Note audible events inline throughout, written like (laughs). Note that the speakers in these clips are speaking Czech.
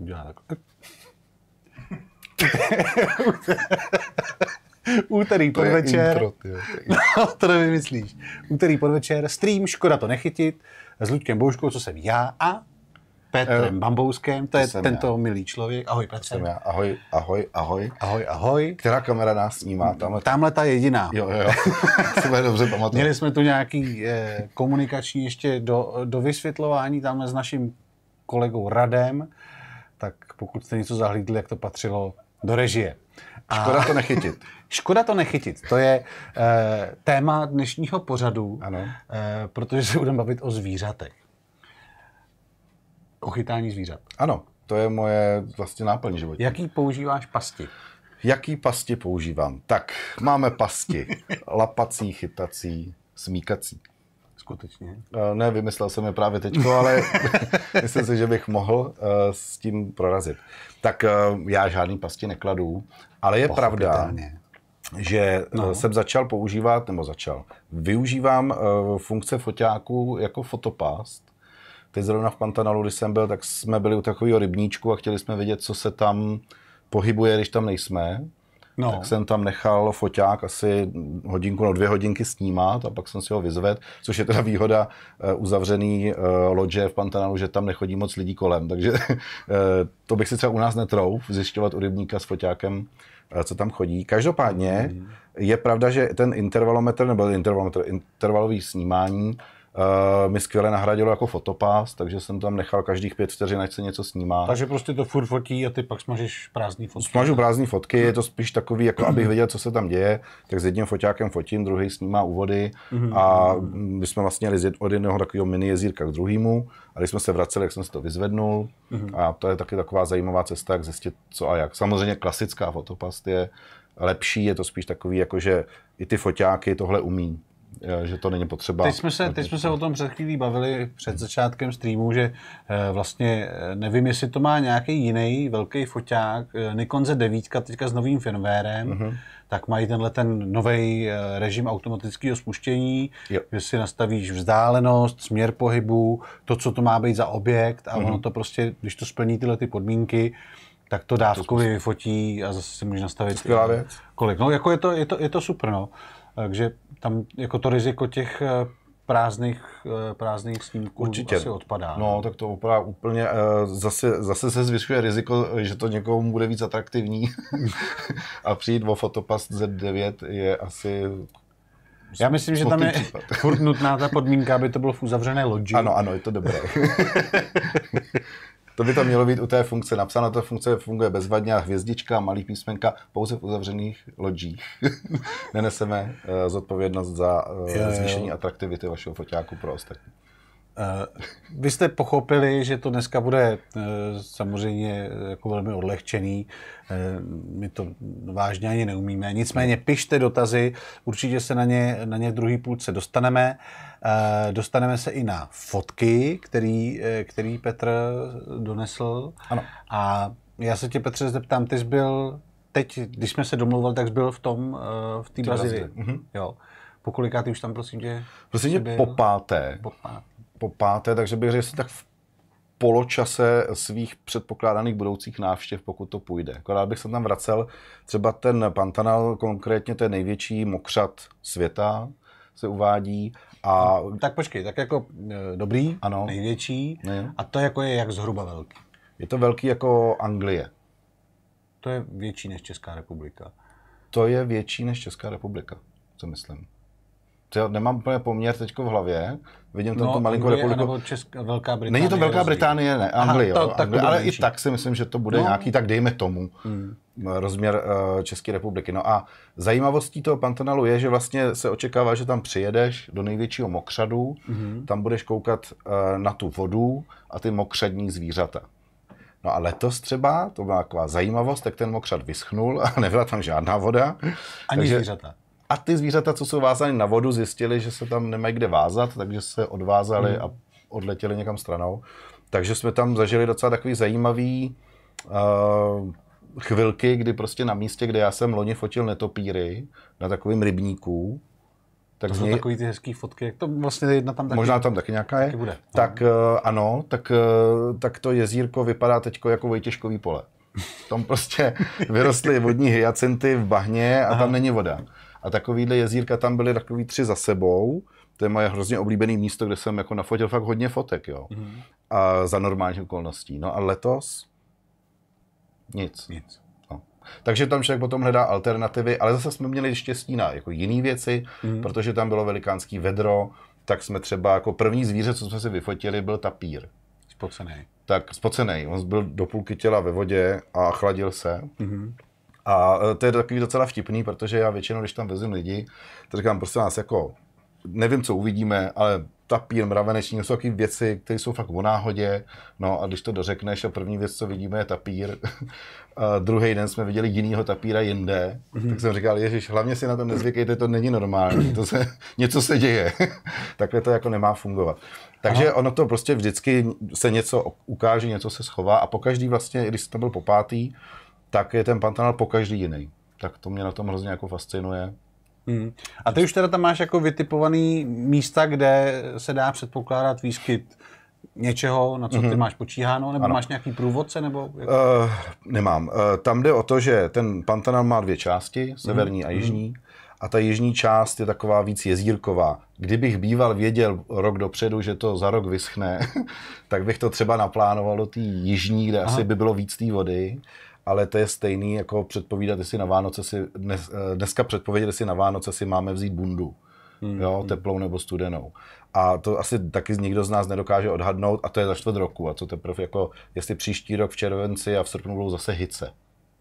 udělá tak. (laughs) Úterý to podvečer. Intro, ty, (laughs) no, to nevymyslíš. Úterý podvečer, stream, škoda to nechytit, s Luďkem Bouškou, co jsem já, a Petrem uh, Bambouskem, to, to je tento já. milý člověk. Ahoj Petře. Jsem já. Ahoj, ahoj, ahoj. Ahoj, ahoj. Která kamera nás snímá? Tamhle, tamhle ta jediná. Jo, jo, jo. (laughs) dobře pamatuju. Měli jsme tu nějaký eh, komunikační ještě do, do vysvětlování tamhle s naším kolegou Radem, pokud jste něco zahlídli, jak to patřilo do režie. A škoda to nechytit. (laughs) škoda to nechytit. To je e, téma dnešního pořadu, ano. E, protože se budeme bavit o zvířatech. O chytání zvířat. Ano, to je moje vlastně náplň životní. Jaký používáš pasti? Jaký pasti používám? Tak, máme pasti. (laughs) Lapací, chytací, smíkací skutečně? Eh, ne, vymyslel jsem je právě teď, ale (laughs) myslím si, že bych mohl eh, s tím prorazit. Tak eh, já žádný pasti nekladu, ale je pravda, že no. jsem začal používat, nebo začal, využívám funkce foťáku jako fotopast. Teď zrovna v Pantanalu, když jsem byl, tak jsme byli u takového rybníčku a chtěli jsme vidět, co se tam pohybuje, když tam nejsme. No. Tak jsem tam nechal foťák asi hodinku, nebo dvě hodinky snímat a pak jsem si ho vyzvedl, což je teda výhoda eh, uzavřený eh, lodže v Pantanalu, že tam nechodí moc lidí kolem, takže (laughs) eh, to bych si třeba u nás netrouf, zjišťovat u rybníka s foťákem, co tam chodí. Každopádně mm. je pravda, že ten intervalometr, nebo intervalometr, intervalový snímání, Eh, mi skvěle nahradilo jako fotopás, takže jsem tam nechal každých pět vteřin, ať se něco snímá. Takže prostě to furt fotí a ty pak smažeš prázdný fotky. Smažu prázdný fotky, je to spíš takový, jako abych věděl, co se tam děje, tak s jedním foťákem fotím, druhý snímá úvody mhm. a my jsme vlastně jeli od jednoho takového mini jezírka k druhému a když jsme se vraceli, jak jsem si to vyzvednul mhm. a to je taky taková zajímavá cesta, jak zjistit co a jak. Samozřejmě klasická fotopast je lepší, je to spíš takový, jako že i ty foťáky tohle umí že to není potřeba. Teď jsme se, teď jsme se o tom před chvílí bavili před začátkem streamu, že eh, vlastně eh, nevím, jestli to má nějaký jiný velký foťák, eh, Nikon Z9 teďka s novým firmwarem, mm-hmm. tak mají tenhle ten nový režim automatického spuštění, jo. že si nastavíš vzdálenost, směr pohybu, to, co to má být za objekt a mm-hmm. ono mhm. to prostě, když to splní tyhle ty podmínky, tak to dávkově vyfotí a zase si můžeš nastavit. Skvělá věc. Kolik? No, jako je to, je to, je to super, no. Takže tam jako to riziko těch eh, prázdných, eh, prázdných snímků Určitě. asi odpadá. No, tak to opravdu úplně, eh, zase, zase se zvyšuje riziko, že to někomu bude víc atraktivní (laughs) a přijít o Fotopass Z9 je asi já myslím, že tam je furt nutná ta podmínka, aby to bylo v uzavřené loďi. Ano, ano, je to dobré. (laughs) To by to mělo být u té funkce napsáno. Ta funkce funguje bezvadně a hvězdička, malý písmenka, pouze v uzavřených lodích. (laughs) Neneseme uh, zodpovědnost za uh, zvýšení atraktivity vašeho foťáku pro ostatní. Uh, vy jste pochopili, že to dneska bude uh, samozřejmě jako velmi odlehčený. Uh, my to vážně ani neumíme. Nicméně pište dotazy, určitě se na ně, na ně v druhý půlce dostaneme. Uh, Eh, dostaneme se i na fotky, který, eh, který Petr donesl. Ano. A já se tě, Petře, zeptám, ty jsi byl teď, když jsme se domluvili, tak jsi byl v tom, eh, v té Brazílii. Mhm. Jo. Po koliká ty už tam, prosím tě? Prosím tě, po páté. Po páté. Po páté, takže bych řekl, že tak v poločase svých předpokládaných budoucích návštěv, pokud to půjde. Akorát bych se tam vracel, třeba ten Pantanal, konkrétně ten největší mokřat světa, se uvádí a... No, tak počkej, tak jako e, dobrý, ano. největší, ne. No a to jako je jak zhruba velký? Je to velký jako Anglie. To je větší než Česká republika. To je větší než Česká republika, co myslím. To já nemám úplně poměr teď v hlavě, vidím tam no, tu malinkou Anglie, republiku. Česká, Velká Británie Není to Velká rozdíl. Británie, ne, Anglie, Aha, to, tak Anglie, ale i tak si myslím, že to bude no. nějaký, tak dejme tomu. Hmm rozměr eh, České republiky. No a zajímavostí toho Pantanalu je, že vlastně se očekává, že tam přijedeš do největšího mokřadu, mm-hmm. tam budeš koukat eh, na tu vodu a ty mokřadní zvířata. No a letos třeba, to byla taková zajímavost, tak ten mokřad vyschnul a (laughs) nebyla tam žádná voda. Ani takže, zvířata. A ty zvířata, co jsou vázány na vodu, zjistili, že se tam nemají kde vázat, takže se odvázali mm. a odletěli někam stranou. Takže jsme tam zažili docela takový zajímavý uh, chvilky, kdy prostě na místě, kde já jsem loni fotil netopíry, na takovým rybníku, tak to jsou něj... takový ty hezký fotky, jak to vlastně jedna tam taky... Možná tam taky nějaká je. Taky bude. Tak uh, ano, tak, eh, tak to jezírko vypadá teď jako Vojtěškový pole. Tam prostě (laughs) vyrostly vodní hyacinty v bahně a Aha. tam není voda. A takovýhle jezírka tam byly takový tři za sebou. To je moje hrozně oblíbené místo, kde jsem jako nafotil fakt hodně fotek, jo. Mm-hmm. A za normálních okolností. No a letos nic. Nic. No. Takže tam člověk potom hledá alternativy, ale zase jsme měli štěstí na jako jiné věci, mm. protože tam bylo velikánský vedro, tak jsme třeba jako první zvíře, co jsme si vyfotili, byl tapír. Spocený. Tak spocený. On byl do půlky těla ve vodě a chladil se. Mm-hmm. A e, to je takový docela vtipný, protože já většinou, když tam vezmu lidi, tak říkám, prostě nás jako nevím, co uvidíme, ale tapír, mraveneční, jsou takové věci, které jsou fakt o náhodě. No a když to dořekneš a první věc, co vidíme, je tapír. (laughs) a druhý den jsme viděli jinýho tapíra jinde, mm-hmm. tak jsem říkal, Ježíš, hlavně si na to nezvykejte, to není normální, to se, (laughs) něco se děje. (laughs) Takhle to jako nemá fungovat. Takže Aha. ono to prostě vždycky se něco ukáže, něco se schová a pokaždý vlastně, když to byl pátý, tak je ten pantanal pokaždý jiný. Tak to mě na tom hrozně jako fascinuje. Hmm. A ty už teda tam máš jako vytipovaný místa, kde se dá předpokládat výskyt něčeho, na co ty mm-hmm. máš počíháno, nebo ano. máš nějaký průvodce? Nebo jak... uh, nemám. Uh, tam jde o to, že ten Pantanal má dvě části, mhm. severní mm-hmm. a mhm. jižní, a ta jižní část je taková víc jezírková. Kdybych býval věděl rok dopředu, že to za rok vyschne, (laughs) tak bych to třeba naplánoval do té jižní, kde Aha. asi by bylo víc té vody ale to je stejný jako předpovídat, jestli na Vánoce si, dnes, eh, dneska předpovědět, jestli na Vánoce si máme vzít bundu. Hmm. Jo, hmm. teplou nebo studenou. A to asi taky nikdo z nás nedokáže odhadnout a to je za čtvrt roku. A co teprve jako, jestli příští rok v červenci a v srpnu budou zase hice.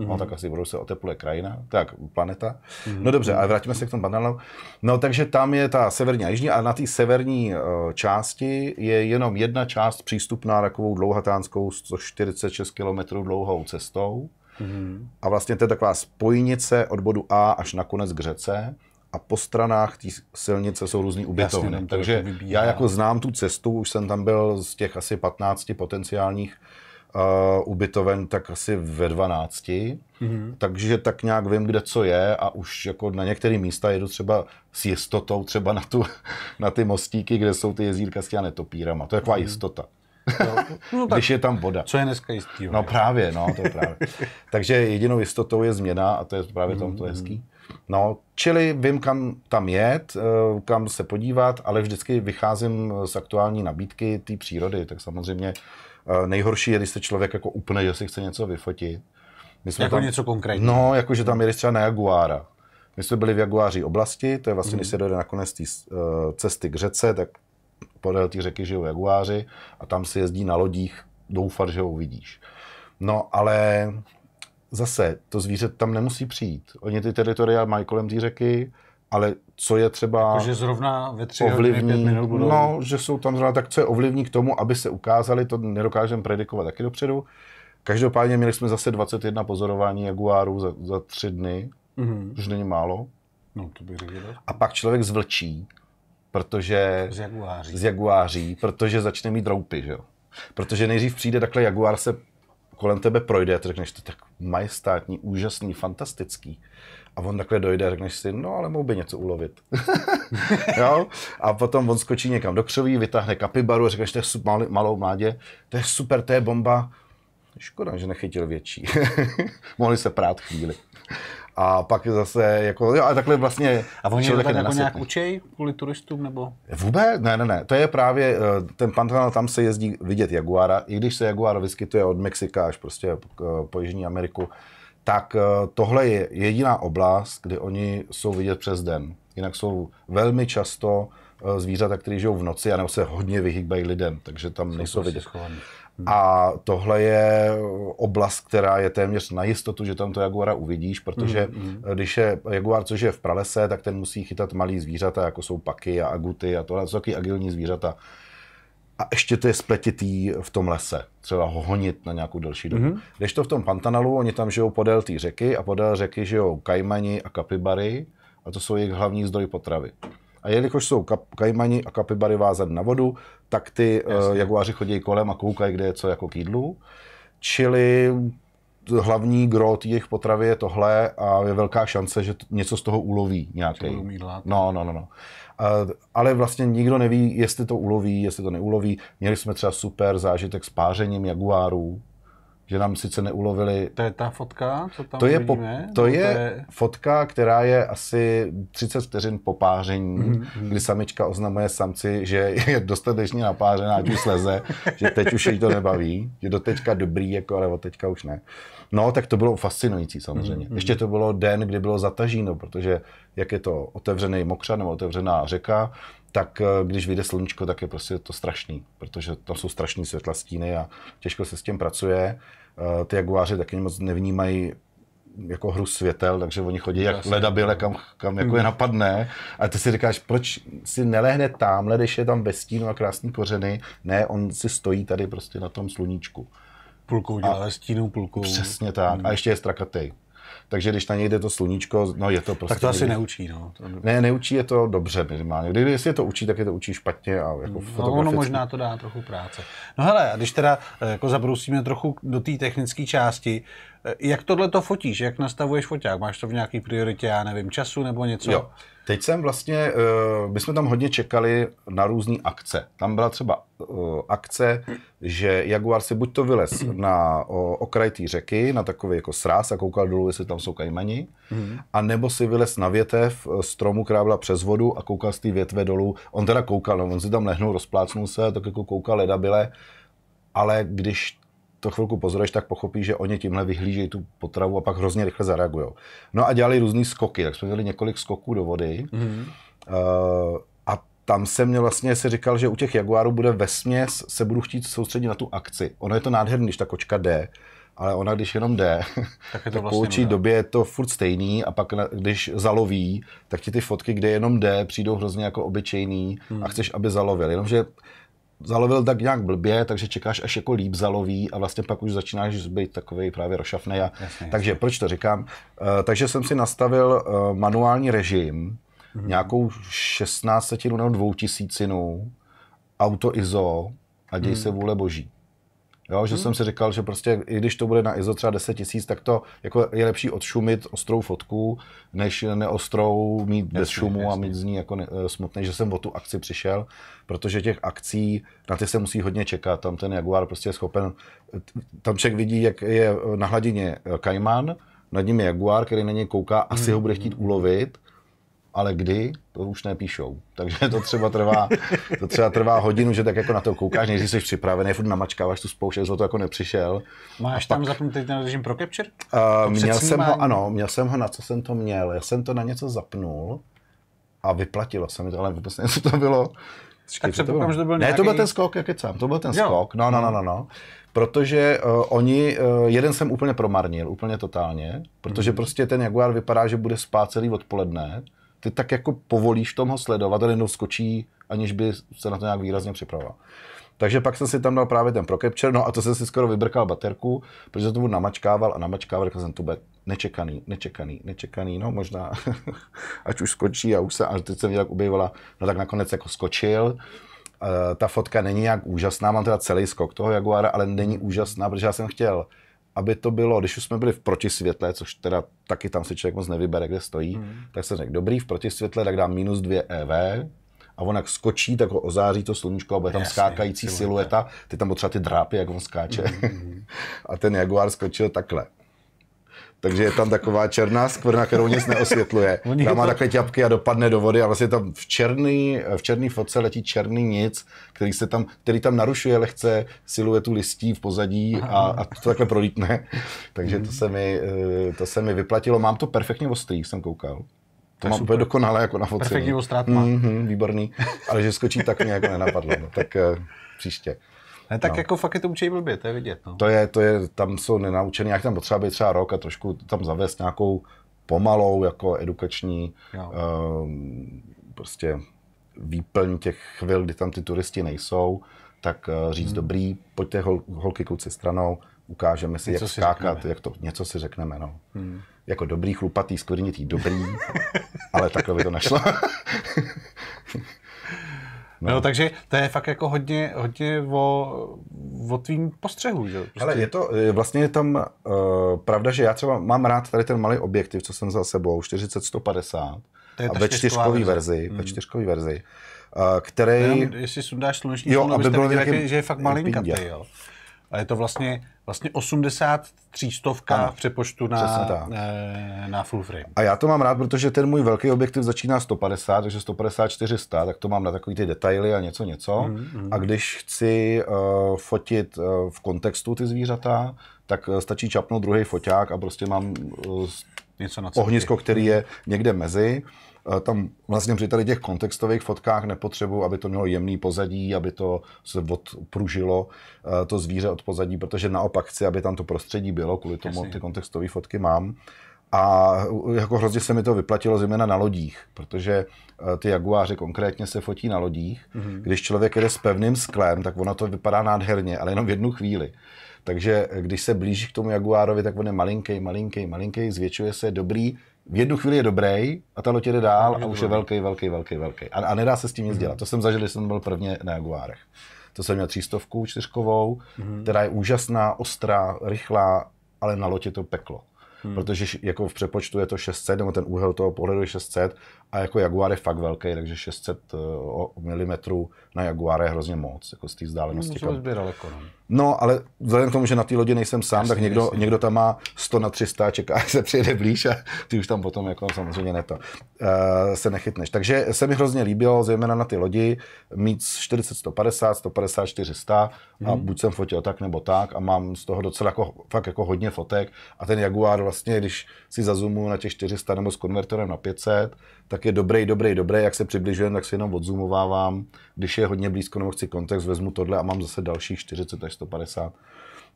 Mm-hmm. No mhm. tak asi budou se otepluje krajina, tak planeta. Mm-hmm. No dobře, a vrátíme se k tomu banánu. No takže tam je ta severní a jižní a na té severní eh, části je jenom jedna část přístupná takovou dlouhatánskou 146 km dlouhou cestou. Mm-hmm. A vlastně to je taková spojnice od bodu A až nakonec k řece a po stranách té silnice jsou různý ubytovny. Jasně, Takže jako já jako znám tu cestu, už jsem tam byl z těch asi 15 potenciálních uh, ubytoven tak asi ve 12. Mm-hmm. Takže tak nějak vím, kde co je a už jako na některé místa jedu třeba s jistotou třeba na, tu, (laughs) na ty mostíky, kde jsou ty jezírka s těma netopírama. To je taková mm-hmm. jistota. (laughs) No, no tak, když je tam voda. Co je dneska jistý? No právě, no to je právě. (laughs) Takže jedinou jistotou je změna a to je právě mm-hmm. tomto hezký. Mhm. No, čili vím, kam tam jet, eh, kam se podívat, ale vždycky vycházím z aktuální nabídky té přírody, tak samozřejmě Nejhorší je, když se člověk jako úplně, že si chce něco vyfotit. My jsme jako tam, něco konkrétního. No, jako že tam jeli třeba na Jaguára. My jsme byli v Jaguáří oblasti, to je vlastně, mm. když se dojde na konec té eh, cesty k řece, tak podél té řeky žijou jaguáři a tam si jezdí na lodích doufat, že ho uvidíš. No, ale zase to zvíře tam nemusí přijít. Oni ty teritoria mají kolem té řeky, ale co je třeba jako, že zrovna ve tři ovlivní, hodiny, pět minut budou... No, že jsou tam zrovna, tak co je ovlivní k tomu, aby se ukázali, to nedokážeme predikovat taky dopředu. Každopádně měli jsme zase 21 pozorování Jaguarů za, za tři dny, mm-hmm. už není málo. No, to bych řekl. A pak člověk zvlčí, protože... Z jaguáří. Z jaguáří, protože začne mít roupy, že jo. Protože nejdřív přijde takhle Jaguar se kolem tebe projde a ty řekneš, to tak majestátní, úžasný, fantastický. A on takhle dojde a řekneš si, no ale mohl by něco ulovit. (laughs) jo? A potom on skočí někam do křoví, vytáhne kapibaru a řekneš, to je super malou mládě, to je super, to je bomba. Škoda, že nechytil větší. (laughs) Mohli se prát chvíli. A pak zase, jako, jo, a takhle vlastně... A oni je jako nějak učej kvůli turistům, nebo? Vůbec, ne, ne, ne. To je právě, eh, ten Pantanal, tam se jezdí vidět Jaguara, i když se Jaguar vyskytuje od Mexika až prostě po, eh, po Jižní Ameriku, tak eh, tohle je jediná oblast, kdy oni jsou vidět přes den. Jinak jsou velmi často eh, zvířata, které žijou v noci a se hodně vyhýbají lidem, takže tam jsou nejsou prostě vidět. Schovaný. Hm. A tohle je oblast, která je téměř na jistotu, že tam to jaguara uvidíš, protože mm-hmm. když je jaguar, což je v pralese, tak ten musí chytat malý zvířata, jako jsou paky a aguty a tohle, to jsou taky agilní zvířata a ještě to je spletitý v tom lese, třeba ho honit na nějakou delší dobu. Mm-hmm. Když to v tom Pantanalu, oni tam žijou podél té řeky a podél řeky žijou kajmani a kapibary a to jsou jejich hlavní zdroj potravy. A jelikož jsou kap, kajmani a kapibary vázen na vodu, tak ty uh, jaguáři chodí kolem a koukají, kde je co jako k jídlu. Čili hlavní grot jejich potravy je tohle a je velká šance, že t- něco z toho uloví nějaký. No, no, no, no ale vlastně nikdo neví, jestli to uloví, jestli to neuloví. Měli jsme třeba super zážitek s pářením jaguárů, že nám sice neulovili... To je ta fotka, co tam to je, po, to, je to je fotka, která je asi 30 vteřin po páření, mm-hmm. kdy samička oznamuje samci, že je dostatečně napářená, ať už sleze, že teď už jej to nebaví, že do teďka dobrý, jako, ale od teďka už ne. Uh, No, tak to bylo fascinující samozřejmě. Mm-hmm. Ještě to bylo den, kdy bylo zatažíno, protože jak je to otevřený mokřan nebo otevřená řeka, tak eh, když vyjde sluníčko, tak je prostě to strašný, protože to jsou strašné světla stíny a těžko se s tím pracuje. Eh, ty jaguáři taky moc nevnímají jako hru světel, takže oni chodí jak byle, kam, kam jako je mm. napadne. A ty si říkáš, proč si nelehne tamhle, když je tam ve stínu a krásný kořeny. Ne, on si stojí tady prostě na tom sluníčku půlkou dělá a stínu, půlkou... Přesně tak. Hmm. A ještě je strakatej. Takže když na něj jde to sluníčko, no je to prostě... Tak to asi neučí, no. Ne, neučí je to dobře minimálně. Když, jestli je to učí, tak je to učí špatně a jako no, ono možná to dá trochu práce. No hele, a když teda eh, jako zabrousíme trochu do té technické části, eh, jak tohle to fotíš? Jak nastavuješ foťák? Máš to v nějaký prioritě, já nevím, času nebo něco? Jo. Teď jsem vlastně, eh, my jsme tam hodně čekali na různé akce. Tam byla třeba eh, akce, že Jaguar si buď to vylez na okraj té řeky, na takový jako sráz a koukal dolů, jestli tam jsou kajmani, mm-hmm. a nebo si vylez na větev eh, stromu, která byla přes vodu a koukal z té větve dolů. On teda koukal, no, on si tam lehnul, rozplácnul se, tak jako koukal ledabile, ale když to chvilku pozoruješ, tak pochopíš, že oni tímhle vyhlížejí tu potravu a pak hrozně rychle zareagují. No a dělali různé skoky, tak jsme měli několik skoků do vody. Mm-hmm. Uh, a tam jsem mě vlastně si říkal, že u těch jaguárů bude ve směs, se budu chtít soustředit na tu akci. Ono je to nádherný, když ta kočka jde, ale ona když jenom jde, (laughs) tak, je to vlastně po určitý době je to furt stejný a pak když zaloví, tak ti ty fotky, kde jenom jde, přijdou hrozně jako obyčejný hmm. a mhm. chceš, aby zalovil. Jenomže zalovil tak nějak blbě, takže čekáš, až jako líp zaloví a vlastně pak už začínáš být takový právě rošafnej. A, jasně, takže jasně. proč to říkám? Uh, takže jsem si nastavil uh, manuální režim, mm-hmm. nějakou 16 nebo 2000 auto ISO a děj mm. se mhm. vůle boží. Jo, že hmm. jsem si říkal, že prostě i když to bude na ISO třeba 10 tisíc, tak to jako je lepší odšumit ostrou fotku, než neostrou mít jasný, bez šumu jasný. a mít z ní jako ne, eh, smutný, že jsem o tu akci přišel, protože těch akcí, na ty se musí hodně čekat, tam ten Jaguar prostě je schopen, tam člověk vidí, jak je na hladině Kajman, eh, nad ním je Jaguar, který na něj kouká, asi hmm. ho bude chtít mhm, mhm, mhm. ulovit, ale kdy, to už nepíšou. Takže to třeba trvá, to třeba trvá hodinu, že tak jako na to koukáš, než jsi připravený, furt namačkáváš tu zkoušet, že to jako nepřišel. Máš tam zapnutý ten režim pro Capture? Uh, měl jsem ho, ano, měl jsem ho, na co jsem to měl. Já jsem to na něco zapnul a vyplatilo se mi to, ale vůbec něco co to bylo. Tak to bylo? že to byl nějaký... Ne, to byl ten skok, jak kecám, to byl ten jo. skok, no, no, no, no, no. Protože uh, oni, uh, jeden jsem úplně promarnil, úplně totálně, protože mm. prostě ten Jaguar vypadá, že bude spát celý odpoledne, ty tak jako povolíš ho sledovat, ale jenom skočí, aniž by se na to nějak výrazně připravoval. Takže pak jsem si tam dal právě ten ProCapture, no a to jsem si skoro vybrkal baterku, protože jsem tomu namačkával a namačkával, řekl jsem, to bude nečekaný, nečekaný, nečekaný, no možná, (laughs) ať už skočí a už se, A teď jsem nějak objevila, no tak nakonec jako skočil. Eh, ta fotka není nějak úžasná, mám teda celý skok toho Jaguara, ale není úžasná, protože já jsem chtěl aby to bylo, když už jsme byli v protisvětle, což teda taky tam si člověk moc nevybere, kde stojí, hmm. tak jsem řekl, dobrý, v protisvětle, tak dám minus dvě EV, a on jak skočí, tak ho ozáří to sluníčko a bude tam Jasně, skákající silueta. Ty tam potřeba ty drápy, jak on skáče. Mm-hmm. (laughs) a ten Jaguar skočil takhle takže je tam taková černá skvrna, kterou nic neosvětluje. (laughs) Tam má takové ťapky a dopadne do vody a vlastně tam v černý, v černý fotce letí černý nic, který, se tam, který tam narušuje lehce siluetu listí v pozadí a, a to takhle prolítne. takže to mhm. se, mi, eh, to se mi vyplatilo. Mám to perfektně ostrý, jsem koukal. To, tak mám úplně dokonalé jako na fotce. Perfektní no. ostrá Mm-hmm, výborný, ale že skočí tak mě jako nenapadlo. No. Tak eh, příště. Ne, tak no. jako fakt je to učí blbě, to je vidět. No. To je, to je, tam jsou nenaučený, jak tam potřeba být třeba rok a trošku tam zavést nějakou pomalou, jako edukační no. um, prostě výplň těch chvil, kdy tam ty turisti nejsou, tak uh, říct hmm. dobrý, pojďte hol, holky kluci stranou, ukážeme si, něco jak si skákat, řekneme. jak to, něco si řekneme, no. Hmm. Jako dobrý, chlupatý, skvrnitý, dobrý, ale takhle by to nešlo. (laughs) No. no. takže to je fakt jako hodně, hodně o, o tvým postřehu, že? Prostě. Ale je to, vlastně je tam uh, pravda, že já třeba mám rád tady ten malý objektiv, co jsem za sebou, 40-150, a ve čtyřkový verzi, hmm. ve čtyřkový verzi, uh, který... Jenom, jestli sundáš sluneční jo, aby byl nějaký, že je fakt malinkatý, jo. A je to vlastně vlastně 83 stovka ano, v přepoštu na, eh, na full frame. A já to mám rád, protože ten můj velký objektiv začíná 150, takže 150 400, tak to mám na takový ty detaily a něco něco. Mm, mm. A když chci uh, fotit uh, v kontextu ty zvířata, tak stačí čapnout druhý foťák a prostě mám uh, něco na ohnisko, který je někde mezi. Eh, tam vlastně při tady těch kontextových fotkách nepotřebuji, aby to mělo jemný pozadí, aby to se odpružilo eh, to zvíře od pozadí, protože naopak chci, aby tam to prostředí bylo, kvůli tomu Jasně. ty kontextové fotky mám. A eh, jako hrozně se mi to vyplatilo zejména na lodích, protože ty jaguáři konkrétně se fotí na lodích. Mm-hmm. Když člověk jede s pevným sklem, tak ono to vypadá nádherně, ale jenom v jednu chvíli. Takže když se blíží k tomu jaguárovi, tak on je malinký, malinký, malinký, zvětšuje se, dobrý, v jednu chvíli je dobrý a ta loď jde dál a už je velký, velký, velký, velký. A, a nedá se s tím nic mhm. dělat. To jsem zažil, když jsem byl prvně na Jaguárech. To jsem měl třístovku čtyřkovou, mhm. která je úžasná, ostrá, rychlá, ale na lotě to peklo. Hmm. Protože jako v přepočtu je to 600, nebo ten úhel toho pohledu je 600 a jako Jaguar je fakt velký, takže 600 eh, mm na Jaguar je hrozně moc, jako z té vzdálenosti. No, kam... daleko, jako, no. no, ale vzhledem k tomu, že na té lodi nejsem sám, jasně, tak někdo, jasně. někdo tam má 100 na 300, čeká, (laughs) až se přijede blíž a ty už tam potom jako samozřejmě ne to, uh, se nechytneš. Takže se mi hrozně líbilo, zejména na ty lodi, mít 40, 150, 150, 400 mm-hmm. a mhm. buď jsem fotil tak nebo tak a mám z toho docela jako, fakt jako hodně fotek a ten Jaguar vlastně, když si zazumuju na těch 400 nebo s konvertorem na 500, tak je dobrý, dobrý, dobrý. Jak se přibližujeme, tak si jenom odzumovávám. Když je hodně blízko nebo chci kontext, vezmu tohle a mám zase dalších 40 až 150.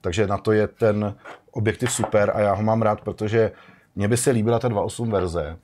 Takže na to je ten objektiv super a já ho mám rád, protože mně by se líbila ta 2.8 verze,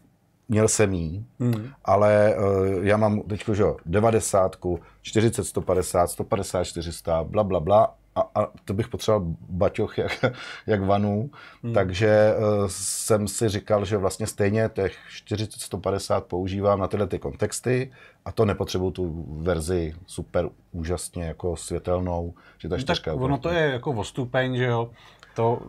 měl jsem jí, hmm. ale uh, já mám teď 90, 40, 150, 150, 400, bla, bla, bla a, a to bych potřeboval baťoch jak, (laughs) jak vanů, hmm. takže uh, jsem si říkal, že vlastně stejně těch 40-150 používám na tyhle ty kontexty a to nepotřebuju tu verzi super úžasně jako světelnou, že ta no čtyřka... ono to je jako o stupeň, že jo, to...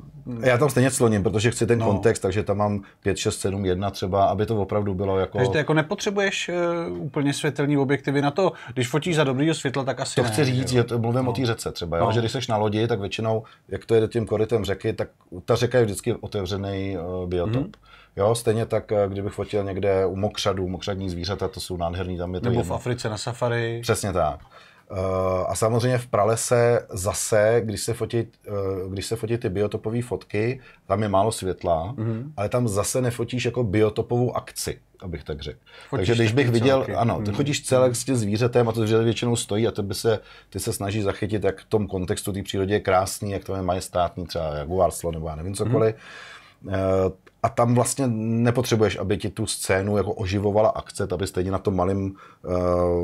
Já tam stejně sloním, protože chci ten no. kontext, takže tam mám 5, 6, 7, 1 třeba, aby to opravdu bylo jako... Takže ty jako nepotřebuješ uh, úplně světelní objektivy na to, když fotíš za dobrýho světla, tak asi To ne, chci říct, že že mluvím no. o té řece třeba, jo? No. že když jsi na lodi, tak většinou, jak to jede tím korytem řeky, tak ta řeka je vždycky otevřený uh, biotop. Mm. Jo, stejně tak, eh, kdybych fotil někde u mokřadů, mokřadní zvířata, to jsou nádherný, tam je to Nebo jedno. v Africe na safari. Přesně tak. Eh, a samozřejmě v pralese zase, když se fotí, eh, když se fotí ty biotopové fotky, tam je málo světla, mm-hmm. ale tam zase nefotíš jako biotopovou akci, abych tak řekl. Fotíš Takže když bych viděl, celky. ano, ty mm-hmm. chodíš s tím zvířetem a to zvíře většinou stojí a ty by se, ty se snaží zachytit, jak v tom kontextu té přírody je krásný, jak to je majestátní, třeba jaguar, slon nebo já nevím cokoliv. Mm-hmm a tam vlastně nepotřebuješ, aby ti tu scénu jako oživovala akce, aby stejně na tom malém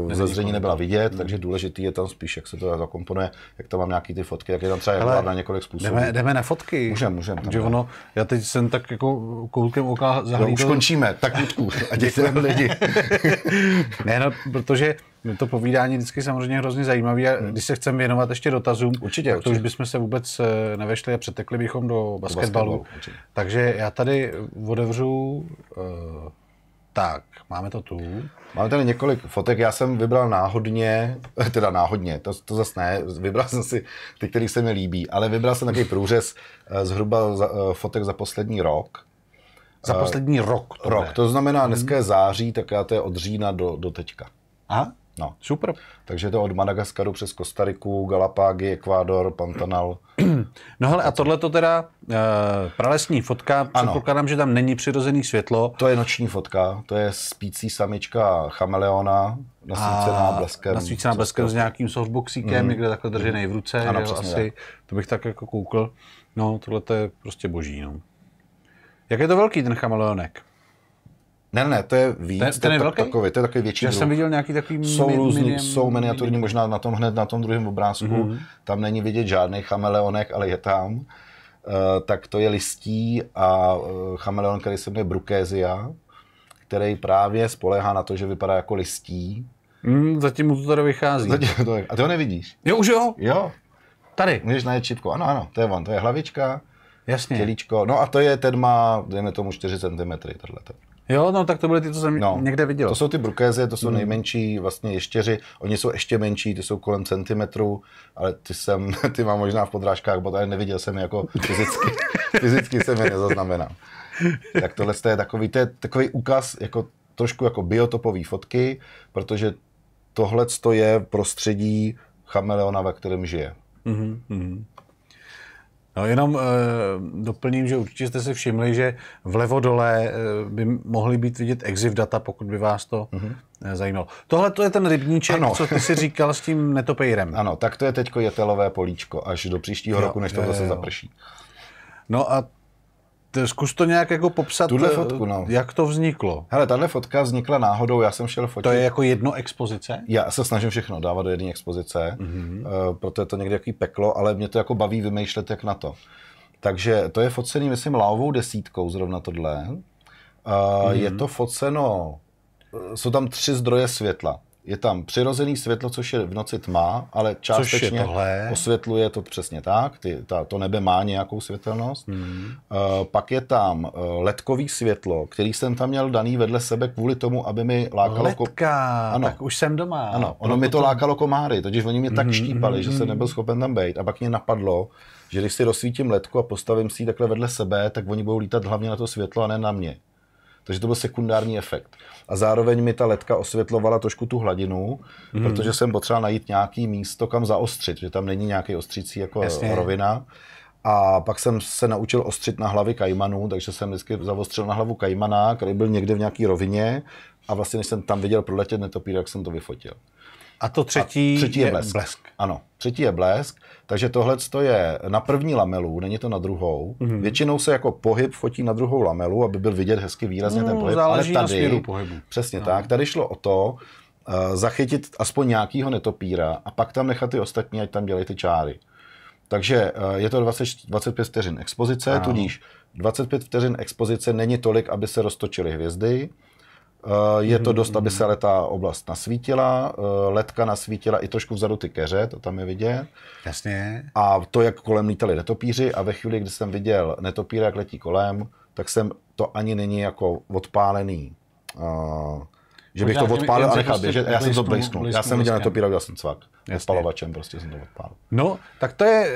uh, eh, zezření nebyla vidět, hmm. takže důležitý je tam spíš, jak se to zakomponuje, jak tam mám nějaký ty fotky, jak je tam třeba Hele, na několik způsobů. Jdeme, jdeme na fotky. Můžem, můžem. Tam, ono, já teď jsem tak jako koulkem oka zahlídl. No, už končíme, tak Vítku, a (laughs) děkujeme lidi. ne, no, protože je to povídání vždycky samozřejmě hrozně zajímavé. A hmm. když se chceme věnovat ještě dotazům, určitě, tak to určitě. už bychom se vůbec eh, nevešli a přetekli bychom do basketbalu. Do basketbalu Takže já tady otevřu uh, tak, máme to tu. Máme tady několik fotek, já jsem vybral náhodně, eh, teda náhodně, to, to zase ne, vybral jsem si ty, které se mi líbí, ale vybral jsem takový průřez zhruba za, fotek za poslední rok. Za poslední rok? To rok, ne. to znamená dneska je hmm. září, tak já to je od října do, do teďka. Aha, No. Super. Takže to od Madagaskaru přes Kostariku, Galapágy, Ekvádor, Pantanal. (clears throat) No hele, a tohle to teda e, pralesní fotka, předpokládám, že tam není přirozený světlo. To je noční fotka, to je spící samička chameleona, nasvícená a bleskem. Nasvícená bleskem s nějakým softboxíkem, mm. někde takhle držený v ruce, ano, jo, asi. To bych tak jako koukl. No, tohle to je prostě boží, no. Jak je to velký ten chameleonek? Ne, ne, to je víc. Ten, ten je, to, Takový, to je takový větší Já druh. jsem viděl nějaký takový Jsou mi, různý, minim, jsou miniaturní, minim. možná na tom hned na tom druhém obrázku. Mm-hmm. Tam není vidět žádný chameleonek, ale je tam. Uh, tak to je listí a uh, chameleon, který se jmenuje Brukézia, který právě spolehá na to, že vypadá jako listí. Mm, zatím mu to tady vychází. Zatím to, a ty ho nevidíš? Jo, už jo. Jo. Tady. Můžeš najít čipku. Ano, ano, to je on, to je hlavička. Jasně. Tělíčko. No a to je, ten má, dejme tomu, 4 cm, tohleto. Jo, no tak to byly ty, co jsem no, někde viděl. To jsou ty brukézy, to jsou hmm. nejmenší vlastně ještěři, oni jsou ještě menší, ty jsou kolem centimetru, ale ty jsem, (laughs) ty mám možná v podrážkách, bo tady neviděl jsem je jako fyzicky, (laughs) fyzicky jsem je nezaznamenal. Tak tohle je takový, to je takový ukaz, jako trošku jako biotopové fotky, protože tohle je prostředí chameleona, ve kterém žije. Mm-hmm. No, jenom e, doplním, že určitě jste si všimli, že vlevo dole e, by mohly být vidět exif data, pokud by vás to mm-hmm. zajímalo. Tohle to je ten rybníček, ano. co ty si říkal s tím netopejrem. Ano, tak to je teď jetelové políčko až do příštího jo, roku, než to zase zaprší. No a zkus to nějak jako popsat, Tuhle eh, fotku, no. jak to vzniklo. Hele, tahle fotka vznikla náhodou, já jsem šel fotit. To je jako jedno expozice? Já se snažím všechno dávat do jedné expozice, mm-hmm. proto je to někdy jaký peklo, ale mě to jako baví vymýšlet, jak na to. Takže to je focený, myslím, lávou desítkou zrovna tohle. Mm-hmm. Je to foceno, jsou tam tři zdroje světla je tam přirozený světlo, což je v noci tma, ale částečně tohle? osvětluje to přesně tak. Ty, ta, to nebe má nějakou světelnost. Hmm. Uh, pak je tam eh, ledkový světlo, který jsem tam měl daný vedle sebe kvůli tomu, aby mi lákalo... Ledka, ko... ano. tak už jsem doma. Ano, ono no, mi to potom... lákalo komáry, totiž oni mě tak hmm, štípali, hmm. že jsem hmm. nebyl schopen tam být. A pak mě napadlo, že když si rozsvítím ledku a postavím si ji takhle vedle sebe, tak oni budou lítat hlavně na to světlo a ne na mě. Takže to byl sekundární efekt. A zároveň mi ta letka osvětlovala trošku tu hladinu, mm. protože jsem potřeboval najít nějaký místo, kam zaostřit, že tam není nějaký ostřící jako Jasně. rovina. A pak jsem se naučil ostřit na hlavy kajmanů, takže jsem vždycky zaostřil na hlavu kajmana, který byl někde v nějaké rovině. A vlastně, než jsem tam viděl proletět netopír, jak jsem to vyfotil. A to třetí, a třetí je, blesk. blesk. Ano, třetí je blesk, takže tohle je na první lamelu, není to na druhou. Mm-hmm. Většinou se jako pohyb fotí na druhou lamelu, aby byl vidět hezky výrazně no, ten pohyb. ale tady, na pohybu. Přesně no. tak, tady šlo o to, eh, zachytit aspoň nějakýho netopíra a pak tam nechat ty ostatní, ať tam dělají ty čáry. Takže eh, je to 20, 25 vteřin expozice, no. tudíž 25 vteřin expozice není tolik, aby se roztočily hvězdy. Eh, je to mhm. dost, aby se ale ta oblast nasvítila. Eh, letka nasvítila i trošku vzadu ty keře, to tam je vidět. Jasně. A to, jak kolem lítali netopíři a ve chvíli, kdy jsem viděl netopíra, jak letí kolem, tak jsem to ani není jako odpálený. Eh, že bych to odpálil a nechal prostě běžet. Já jsem to blisknul. Já jsem viděl vlastně. netopíra, udělal jsem cvak. Spalovačem prostě jsem to odpálil. No, tak to je,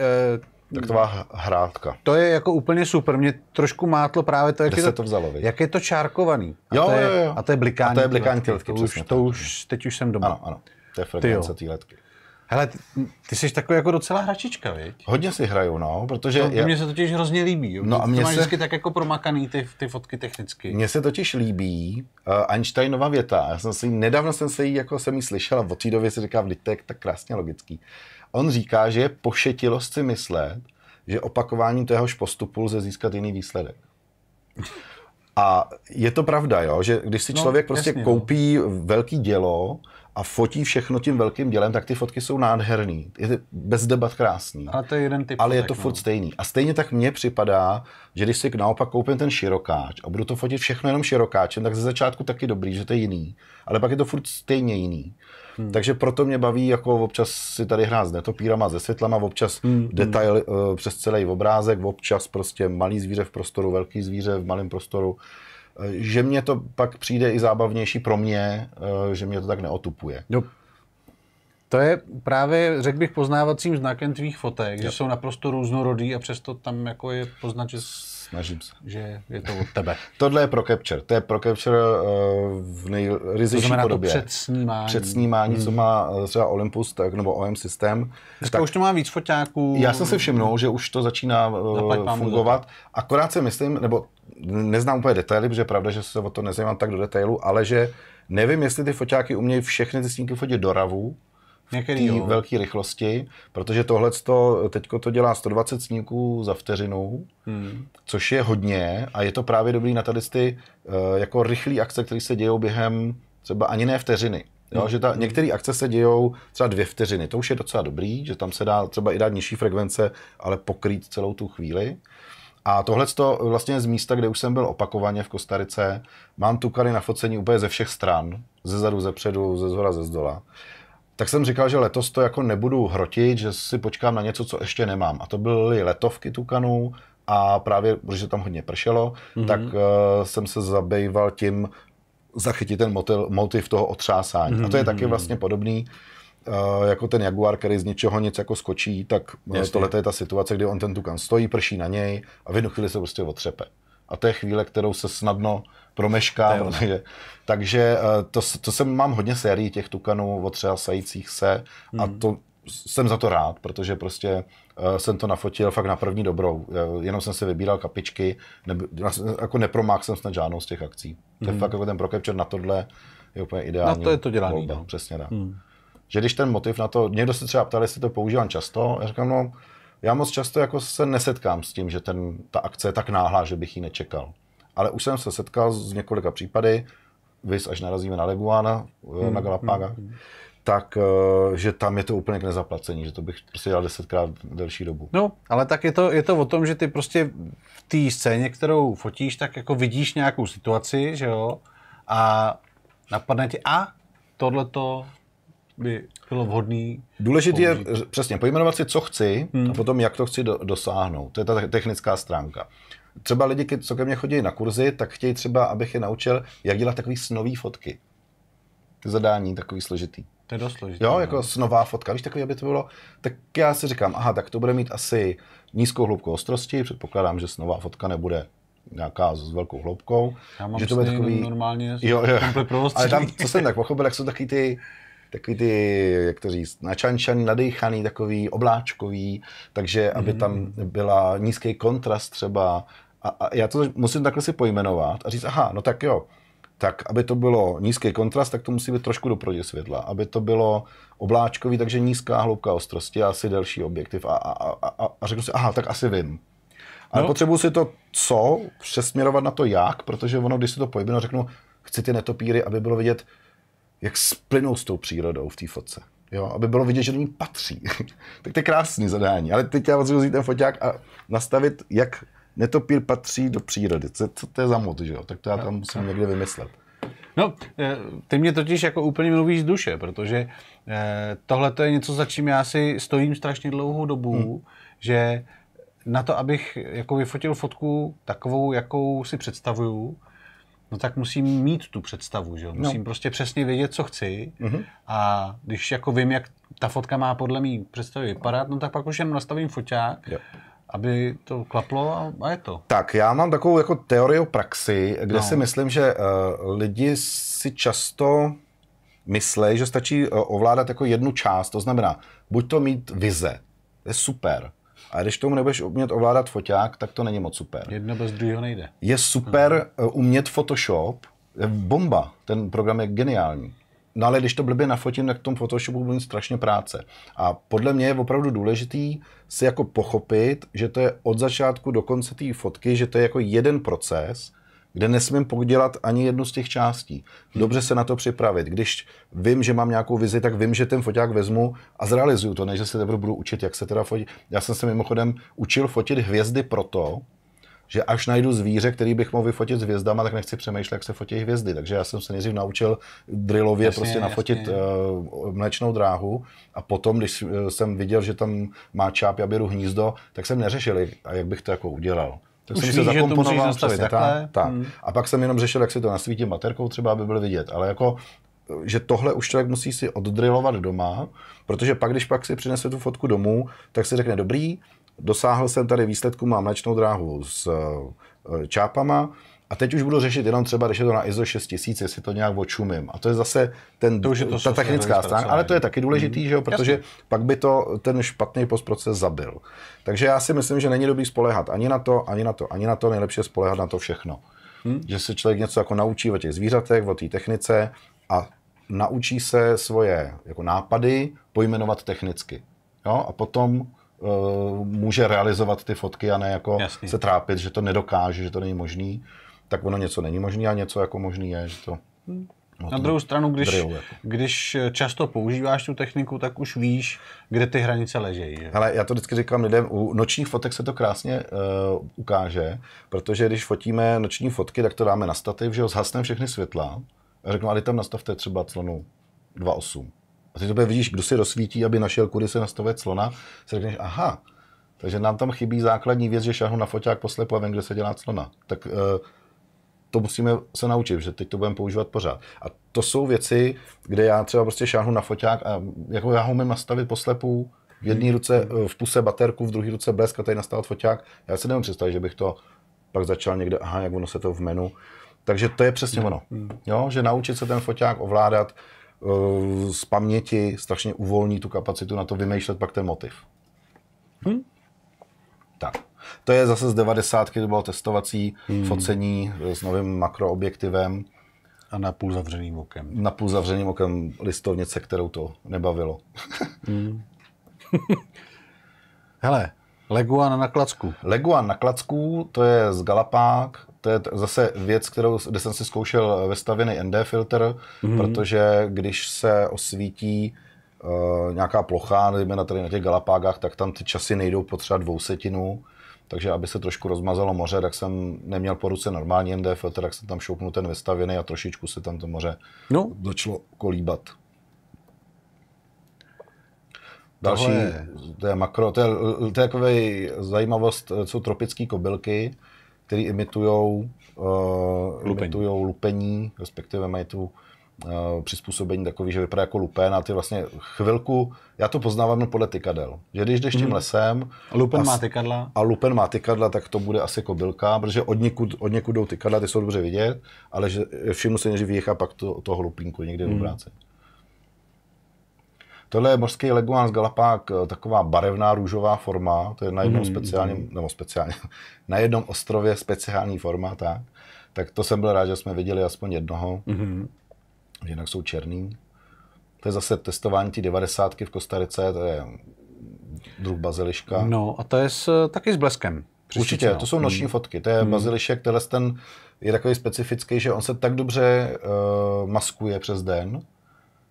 Taková hrátka. To je jako úplně super. Mě trošku mátlo právě to, jak, je to, to, vzalo, jak je to čárkovaný. A jo, to je, jo, jo. A to je blikání. A to je blikání ty letky, to, už, to už, teď už jsem doma. Ano, ano. To je frekvence té letky. Hele, ty, ty jsi takový jako docela hračička, viď? Hodně si hraju, no, protože... To, je... Mně se totiž hrozně líbí. Jo? No a mně se... vždycky tak jako promakaný ty, ty fotky technicky. Mně se totiž líbí uh, Einsteinova věta. Já jsem si, nedávno jsem se jí, jako jsem jí slyšel a od té doby si říkám, vždyť to je tak krásně logický. Uh, On říká, že je pošetilost si myslet, že opakováním téhož postupu lze získat jiný výsledek. A je to pravda, jo? že když si no, člověk no, prostě jasně, no. koupí no. velký dělo a fotí všechno tím velkým dělem, tak ty fotky jsou nádherný. Je to bez debat krásný. Ale to je jeden typ. Ale je to no. furt stejný. A stejně tak mně připadá, že když si naopak koupím ten širokáč a budu to fotit všechno jenom širokáčem, tak ze začátku taky dobrý, že to je jiný. Ale pak je to furt stejně jiný. Hmm. Takže proto mě baví jako občas si tady hrát s netopírama, se světlama, občas hmm. hmm. detail uh, přes celý obrázek, občas prostě malý zvíře v prostoru, velký zvíře v malém prostoru. Eh, že mě to pak přijde i zábavnější pro mě, uh, že mě to tak neotupuje. Jo. To je právě, řekl bych, poznávacím znakem tvých fotek, jo. že jsou naprosto různorodý a přesto tam jako je poznat, že snažím se. Že je to od tebe. (laughs) Tohle je pro capture. To je pro capture uh, v nejryzejší podobě. To před to Před Předsnímání, hmm. co má eh, třeba Olympus tak, nebo OM systém. Dneska tak, už to má víc foťáků. Já jsem si všimnul, že už to začíná uh, fungovat. Akorát si myslím, nebo neznám úplně detaily, protože je pravda, že se o to nezajímám tak do detailu, ale že nevím, jestli ty foťáky umějí všechny ty snímky fotit do ravu, té velké rychlosti, protože tohle teďko to dělá 120 snímků za vteřinu, hmm. což je hodně a je to právě dobrý na tady ty eh, jako rychlé akce, které se dějou během třeba ani ne vteřiny. Jo, hmm. že ta, některé akce se dějou třeba dvě vteřiny, to už je docela dobrý, že tam se dá třeba i dát nižší frekvence, ale pokrýt celou tu chvíli. A tohle to vlastně z místa, kde už jsem byl opakovaně v Kostarice, mám tukary na focení úplně ze všech stran, ze zadu, ze předu, ze zhora, ze zdola tak jsem říkal, že letos to jako nebudu hrotit, že si počkám na něco, co ještě nemám. A to byly letovky tukanů a právě, protože tam hodně pršelo, mm-hmm. tak uh, jsem se zabýval tím zachytit ten motiv, motiv toho otřásání. Mm-hmm. A to je mhm, taky mhm. vlastně podobný uh, jako ten jaguar, který z ničeho nic jako skočí, tak eh, Jasně. tohle je ta situace, kdy on ten tukan stojí, prší na něj a v jednu chvíli se prostě otřepe. A to je chvíle, kterou se snadno uh, promešká, protože, takže eh, to, to jsem, mám hodně sérií těch tukanů sajících se a hmm. to jsem za to rád, protože prostě eh, jsem to nafotil fakt na první dobrou. Eh, jenom jsem si vybíral kapičky, ne, jako nepromáhl jsem snad žádnou z těch akcí. mm To je hmm. fakt jako ten procapture na tohle je úplně no, ideální. Na to je to dělaný. Volba, no. Přesně tak. Mm. Že když ten motiv na to, někdo se třeba ptal, jestli to používám často, já říkám, no, já moc často jako se nesetkám s tím, že ten, ta akce je tak náhlá, že bych ji nečekal. Ale už jsem se setkal s několika případy, vys až narazíme na leguána eh, hmm. na Galapágách, hmm, hmm. tak eh, že tam je to úplně k nezaplacení, že to bych prostě dělal desetkrát delší dobu. No, ale tak je to, je to o tom, že ty prostě v té scéně, kterou fotíš, tak jako vidíš nějakou situaci, že jo, a napadne ti, a tohle to by bylo vhodný. Důležité je přesně pojmenovat si, co chci hmm. a potom, jak to chci do, dosáhnout. To je ta technická stránka třeba lidi, co ke mně chodí na kurzy, tak chtějí třeba, abych je naučil, jak dělat takový snový fotky. Zadání takový složitý. To je dost složitý. Jo, no. jako snová fotka, víš, takový, aby to bylo. Tak já si říkám, aha, tak to bude mít asi nízkou hloubku ostrosti, předpokládám, že snová fotka nebude nějaká s velkou hloubkou. Já mám že to bude takový... normálně jo, jo. Ale tam, co jsem tak pochopil, jak jsou takový ty takový ty, jak to říct, načančaný, nadejchaný, takový obláčkový, takže aby mm. tam byla nízký kontrast třeba. A, a já to musím takhle si pojmenovat a říct, aha, no tak jo, tak aby to bylo nízký kontrast, tak to musí být trošku doproti světla. Aby to bylo obláčkový, takže nízká hloubka ostrosti a asi delší objektiv. A, a, a, a, a řeknu si, aha, tak asi vím. Ale no. potřebuji si to co přesměrovat na to jak, protože ono, když si to pojmenu, řeknu, chci ty netopíry, aby bylo vidět jak splynou s tou přírodou v té fotce. Jo, aby bylo vidět, že do ní patří. (laughs) tak to je krásný zadání. Ale teď já vás vzít ten foťák a nastavit, jak netopír patří do přírody. Co, co to je za mod, že jo? Tak to já tam no, musím no. někde vymyslet. No, eh, ty mě totiž jako úplně mluvíš z duše, protože eh, tohle to je něco, za čím já si stojím strašně dlouhou dobu, hmm. že na to, abych jako vyfotil fotku takovou, jakou si představuju, no tak musím mít tu představu, že jo? No. Musím no. prostě přesně vědět, co chci mm-hmm. a když jako vím, jak ta fotka má podle mý představy vypadat, no tak pak už jen nastavím foťák, jo. aby to klaplo a, a je to. Tak, já mám takovou jako teorii praxi, kde no. si myslím, že uh, lidi si často myslí, že stačí uh, ovládat jako jednu část, to znamená buď to mít vize, je super, a když tomu nebudeš umět ovládat foťák, tak to není moc super. Jedno bez druhého nejde. Je super hmm. umět Photoshop, je bomba, ten program je geniální. No ale když to blbě nafotím, tak v tom Photoshopu budu strašně práce. A podle mě je opravdu důležitý si jako pochopit, že to je od začátku do konce té fotky, že to je jako jeden proces, kde nesmím podělat ani jednu z těch částí. Dobře se na to připravit. Když vím, že mám nějakou vizi, tak vím, že ten foťák vezmu a zrealizuju to, než se teprve budu učit, jak se teda fotit. Já jsem se mimochodem učil fotit hvězdy proto, že až najdu zvíře, který bych mohl vyfotit s hvězdama, tak nechci přemýšlet, jak se fotí hvězdy. Takže já jsem se nejdřív naučil drillově jasně, prostě nafotit jasně. Eh, mlečnou dráhu a potom, když eh, jsem viděl, že tam má čáp já běru hnízdo, tak jsem neřešil, jak bych to jako udělal. Tak Už jsem víš, se zakomponoval přesně Tak, tak. Hmm. A pak jsem jenom řešil, jak si to nasvítím baterkou třeba, aby byl vidět. Ale jako že tohle už člověk musí si oddrilovat doma, protože pak, když pak si přinese tu fotku domů, tak si řekne, dobrý, dosáhl jsem tady výsledku, mám mlečnou dráhu s eh, čápama, a teď už budu řešit jenom třeba, když je to na ISO 6000, jestli to nějak očumím. A to je zase ten, to to ta technická strana, ale to je taky mhm. důležitý, mm-hmm. že jo, protože Jasně. pak by to ten špatný postproces zabil. Takže já si myslím, že není dobrý spolehat ani na to, ani na to, ani na to, nejlepší je spolehat na to všechno. Hmm. Že se člověk něco jako naučí o těch zvířatech, o té technice a naučí se svoje jako nápady pojmenovat technicky. Jo? A potom uh, může realizovat ty fotky a ne jako Jasný. se trápit, že to nedokáže, že to není možný tak ono něco není možný a něco jako možný je, že to... Hmm. Na druhou stranu, když, drill, jako. když eh, často používáš tu techniku, tak už víš, kde ty hranice ležejí. Ale já to vždycky říkám lidem, u nočních fotek se to krásně uh, ukáže, protože když fotíme noční fotky, tak to dáme na stativ, že ho zhasneme všechny světla a řeknu, ale tam nastavte třeba clonu 2.8. A ty to vidíš, kdo si rozsvítí, aby našel, kudy se nastavuje clona, si řekneš, aha, takže nám tam chybí základní věc, že šahnu na foťák poslepu a vím, kde se dělá clona. Tak uh, to musíme se naučit, že teď to budeme používat pořád. A to jsou věci, kde já třeba prostě šáhnu na foťák a jako já ho umím nastavit poslepu, v jedné hmm. ruce eh, v puse baterku, v druhé ruce blesk a tady nastal foťák. Já si nemůžu představit, že bych to pak začal někde, aha, jak ono se to v menu. Takže to je přesně hmm. ono. Hmm. Jo, že naučit se ten foťák ovládat eh, z paměti strašně uvolní tu kapacitu na to vymýšlet pak ten motiv. Hmm? Tak. To je zase z 90, to bylo testovací hmm. focení eh, s novým makroobjektivem. A na půl zavřeným okem. Na půl zavřeným okem listovnice, kterou to nebavilo. hmm. (laughs) Hele, Leguan na klacku. Leguan na klacku, to je z Galapák, to je zase věc, kterou, kde jsem si zkoušel eh, vystavěný ND filter, mm-hmm. protože když se osvítí uh, nějaká plocha, nejme na tady na těch Galapágách, tak tam ty časy nejdou po třeba dvousetinu, takže aby se trošku rozmazalo moře, tak jsem neměl po ruce normální ND filtr, tak jsem tam šoupnul ten vystavěný a trošičku se tam to moře no. začalo kolíbat. Další, to je makro, to je, to je takový zajímavost, jsou tropické kobylky, které imitujou, uh, imitujou lupení, respektive mají tu Eh, přizpůsobení takový, že vypadá jako lupen a ty vlastně chvilku, já to poznávám podle tykadel, že když jdeš tím hmm. lesem lupen a, má tykadla. a lupen má tykadla, tak to bude asi kobylka, jako protože od někud, od někud jdou tykadla, ty jsou dobře vidět, ale že všimnu se než jich pak to, toho lupínku někde hmm. do Tohle je mořský leguán z Galapák, eh, taková barevná růžová forma, to je na jednom hmm. speciálním, nebo speciálně, (laughs) na jednom ostrově speciální forma, tak. Tak to jsem byl rád, že jsme viděli aspoň jednoho. Mm-hmm jinak jsou černý. To je zase testování ty devadesátky v Kostarice, to je druh baziliška. No a to je s, taky s bleskem. Přištětě, Určitě, no. to jsou noční hmm. fotky. To je hmm. bazilišek, tenhle ten je takový specifický, že on se tak dobře uh, maskuje přes den,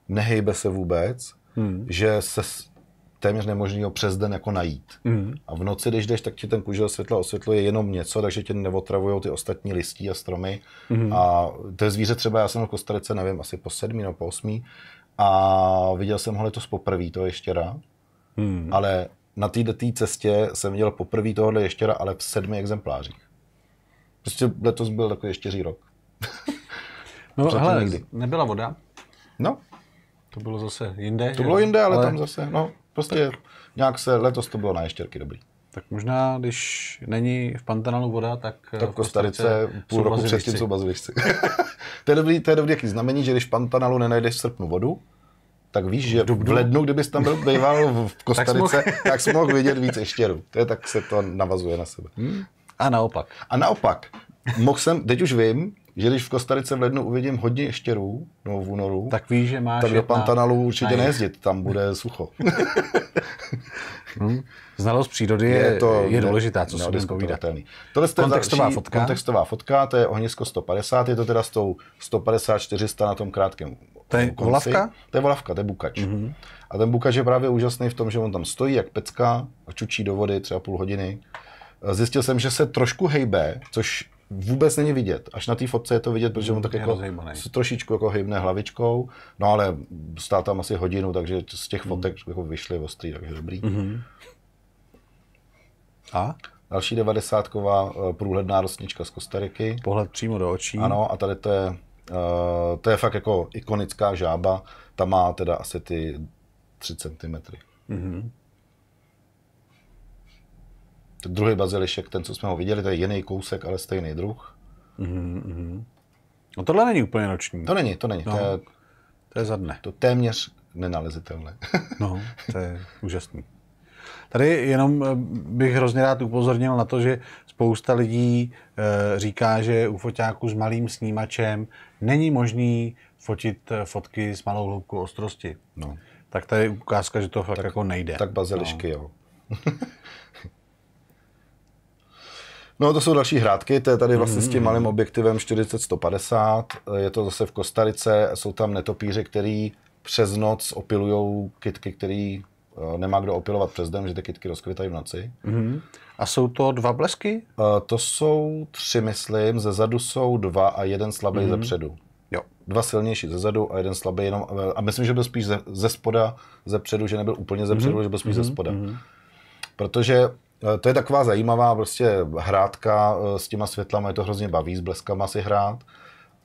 nehejbe se vůbec, hmm. že se téměř nemožný ho přes den jako najít. Mm. A v noci, když jdeš, tak ti ten kůžel světla osvětluje jenom něco, takže tě neotravují ty ostatní listí a stromy. Mm. A to je zvíře třeba, já jsem v Kostarice, nevím, asi po sedmi nebo po osmi. A viděl jsem ho letos poprvé, to ještěra. Mm. Ale na té cestě jsem viděl poprvé ještě ještěra, ale v sedmi exemplářích. Prostě letos byl takový ještěří rok. (laughs) no, ale nebyla voda. No, to bylo zase jinde. To bylo jinde, ale, ale tam zase, no. Prostě tak. nějak se, letos to bylo na ještěrky dobrý. Tak možná, když není v Pantanalu voda, tak... Eh, tak v Kostarice půl roku předtím jsou bazilišci. (laughs) to je dobrý, to je dobrý jaký znamení, že když v pantanalu nenajdeš v srpnu vodu, tak víš, že v lednu, kdybys tam byl býval v (laughs) Kostarice, (laughs) tak jsi mohl vidět víc ještěrů. To je, tak se to navazuje na sebe. Hmm? A naopak. A naopak. Mohl jsem, teď už vím, že když v Kostarice v lednu uvidím hodně ještěrů, nebo v únoru, tak víš, že máš tak do Pantanalu určitě nejezdit, tam bude sucho. (laughs) hmm. Znalost přírody je, to, je důležitá, co no, si povídat. Tohle je kontextová fotka. kontextová fotka, to je ohnisko 150, je to teda s tou 150 400 na tom krátkém To je konci. volavka? To je volavka, to je bukač. Mm-hmm. A ten bukač je právě úžasný v tom, že on tam stojí jak pecka a čučí do vody třeba půl hodiny. Zjistil jsem, že se trošku hejbe, což vůbec není vidět. Až na té fotce je to vidět, protože on tak jako s trošičku jako hybne hlavičkou, no ale stál tam asi hodinu, takže z těch hmm. fotek mm. jako vyšly ostrý, takže dobrý. Mm-hmm. A? Další devadesátková eh, průhledná rostnička z Kostariky. Pohled přímo do očí. Ano, a tady to je, eh, to je fakt jako ikonická žába. Ta má teda asi ty 3 cm. Mm-hmm. Ten druhý bazilišek, ten, co jsme ho viděli, to je jiný kousek, ale stejný druh. Mm-hmm. No tohle není úplně noční. To není, to není. No, to, je, to je za dne. To téměř nenalezitelné. no, (laughs) to je úžasný. Tady jenom eh, bych hrozně rád upozornil na to, že spousta lidí eh, říká, že u foťáku s malým snímačem není možný fotit eh, fotky s malou hloubkou ostrosti. No. Tak tady je ukázka, že to fakt tak, jako nejde. Tak bazilišky, no. jo. (laughs) No to jsou další hrádky, to je tady vlastně mm. s tím mhm. malým objektivem 40-150, je to zase v Kostarice, jsou tam netopíři, který přes noc opilujou kitky, který eh, nemá kdo opilovat přes den, že ty kitky rozkvětají v noci. Mm. A jsou to dva blesky? Uh, to jsou tři, myslím, ze zadu jsou dva a jeden slabý mm. ze mhm. předu. Jo. Dva silnější ze zadu a jeden slabý jenom, eh, a myslím, že byl spíš ze, ze spoda, ze předu, že nebyl úplně ze předu, mm. že byl spíš mm. ze mhm. spoda. Mm. Protože Eh, to je taková zajímavá prostě hrádka eh, s těma světlama, je to hrozně baví s bleskama si hrát.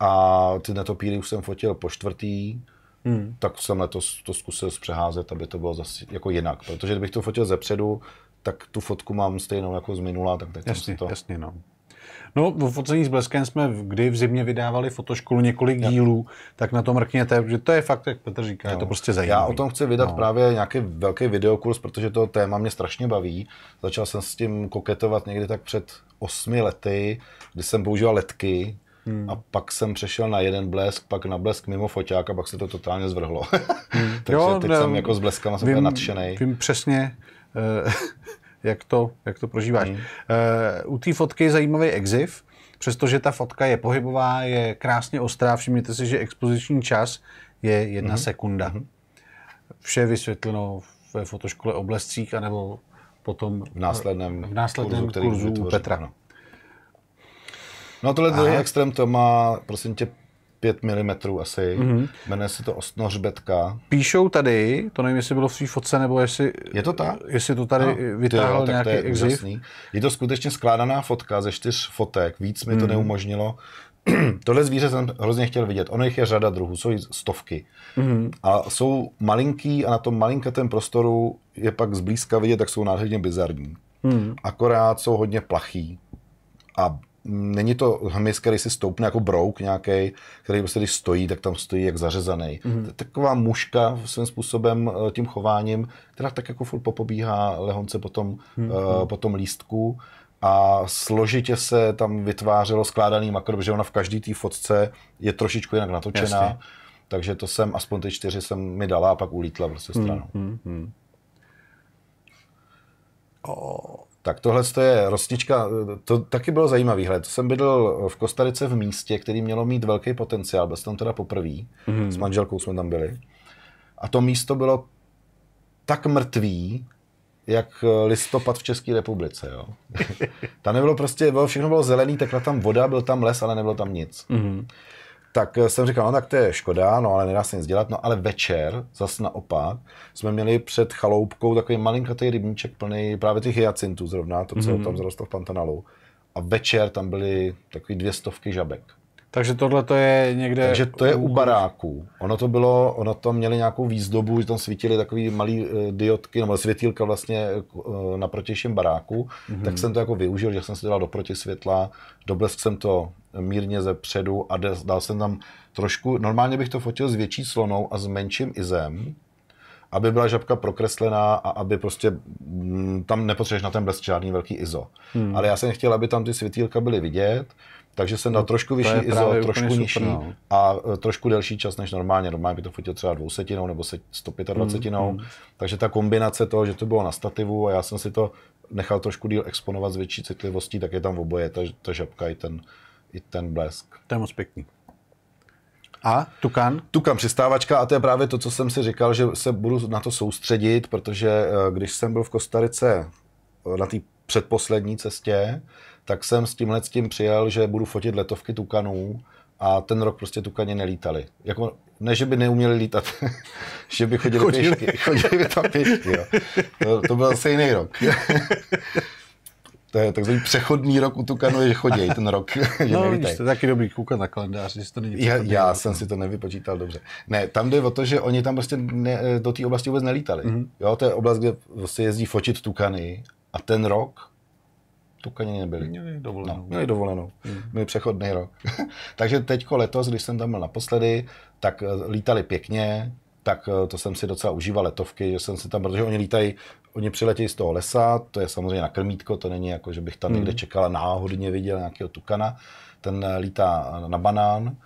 A ty netopíry už jsem fotil po čtvrtý, hmm. tak jsem letos to zkusil zpřeházet, aby to bylo zase jako jinak. Protože kdybych to fotil zepředu, tak tu fotku mám stejnou jako z minula, tak teď jasně, to jasně, no. No, v Focení s bleskem jsme kdy v zimě vydávali fotoškolu několik dílů, dílů, tak na to mrkněte, protože to je fakt, jak Petr říká, no. je to no. prostě zajímavé. Já o tom chci vydat no. právě nějaký velký videokurs, protože to téma mě strašně baví. Začal jsem s tím koketovat někdy tak před osmi lety, kdy jsem používal letky, Hmm. A pak jsem přešel na jeden blesk, pak na blesk mimo foťák a pak se to totálně zvrhlo. Hmm. (laughs) Takže jo, teď ne, no, jsem jako s bleskama jsem vím, nadšený. Vím přesně, eh, jak to, jak to prožíváš. Mm. Uh, u té fotky je zajímavý exif, přestože ta fotka je pohybová, je krásně ostrá, všimněte si, že expoziční čas je jedna mm. sekunda. Mm. Vše vysvětleno ve fotoškole Oblescích, anebo potom v následném, v následném kurzu, který kurzu Petra. No. No tohle je extrém to má, prosím tě, 5 mm asi. Mm-hmm. Jmenuje se to ostnořbetka. Píšou tady, to nevím, jestli bylo v svý fotce, nebo jestli... Je to tak? Jestli to tady no, vytáhl jo, nějaký to je, exif. je to skutečně skládaná fotka ze čtyř fotek, víc mi mm-hmm. to mhm. neumožnilo. (clears throat) Tohle zvíře jsem hrozně chtěl vidět. Ono jich je řada druhů, jsou stovky. Mm-hmm. A jsou malinký a na tom malinkatém prostoru je pak zblízka vidět, tak jsou nádherně bizarní. Mm-hmm. Akorát jsou hodně plachý a není to hmyz, který si stoupne jako brouk nějaký, který prostě když stojí, tak tam stojí jak zařezaný. Mm. Taková muška svým způsobem eh, tím chováním, která tak jako furt popobíhá lehonce po tom, mm. uh, po tom lístku a složitě se tam vytvářelo skládaný makro, protože ona v každé té fotce je trošičku jinak natočená. Jasně. Takže to jsem, aspoň ty čtyři jsem mi dala a pak ulítla prostě mhm, stranou. Mm, hmm Oh. Tak tohle je rostička. to taky bylo zajímavý. Hle, to jsem bydl v Kostarice v místě, který mělo mít velký potenciál, byl jsem tam teda poprvé, mm. s manželkou jsme tam byli. A to místo bylo tak mrtvý, jak eh, listopad v České republice. Jo. (laughs) tam nebylo prostě, bylo, všechno bylo zelený, takhle tam voda, byl tam les, ale nebylo tam nic. Mm tak eh, jsem říkal, no tak to je škoda, no ale nedá se nic dělat, no ale večer, zase naopak, jsme měli před chaloupkou takový malinkatý rybníček plný právě těch hyacintů zrovna, to, co mm-hmm. tam zrostlo v Pantanalu. A večer tam byly takový dvě stovky žabek. Takže tohle to je někde... Takže to je u baráků. Ono to bylo, ono to měli nějakou výzdobu, že tam svítily takové malé eh, diodky, nebo světílka vlastně eh, na protějším baráku, mm-hmm. tak jsem to jako využil, že jsem se dělal do protisvětla, doblesk jsem to mírně ze předu a dal jsem tam trošku, normálně bych to fotil s větší slonou a s menším izem, aby byla žabka prokreslená a aby prostě m, mm, tam nepotřebuješ na ten blesk žádný velký ISO. Hmm. Ale já jsem chtěl, aby tam ty světýlka byly vidět, takže jsem dal no, trošku vyšší ISO, trošku nižší no. a e, trošku delší čas než normálně. Normálně by to fotil třeba dvousetinou nebo 125. Hmm, hmm. Takže ta kombinace toho, že to bylo na stativu a já jsem si to nechal trošku díl exponovat s větší citlivostí, tak je tam v oboje ta, ta žabka i ten, i ten blesk. To je moc pěkný. A Tukan? Tukan přistávačka a to je právě to, co jsem si říkal, že se budu na to soustředit, protože eh, když jsem byl v Kostarice eh, na té předposlední cestě, tak jsem s tímhle s tím přijel, že budu fotit letovky Tukanů a ten rok prostě Tukani nelítali. Jako, ne, že by neuměli lítat, (laughs) že by chodili, chodili. pěšky. Chodili tam pěšky, jo. To, to byl asi jiný rok. (laughs) to je takzvaný přechodný rok u Tukanu, je, že chodí ten rok. že (laughs) no, vidíš, to je taky dobrý koukat na kalendář, že to není Já, já rok. jsem si to nevypočítal dobře. Ne, tam jde o to, že oni tam prostě ne, do té oblasti vůbec nelítali. Mm-hmm. Jo, to je oblast, kde prostě jezdí fotit Tukany a ten rok Tukani nebyli. Měli dovolenou. No, měli dovolenou. Mm. Měli přechodný rok. (laughs) Takže teďko letos, když jsem tam byl naposledy, tak eh, lítali pěkně, tak eh, to jsem si docela užíval letovky, že jsem si tam, protože oni lítají, oni přiletějí z toho lesa, to je samozřejmě na krmítko, to není jako, že bych tam někde hmm. čekal náhodně viděl nějakého tukana, ten eh, lítá na banán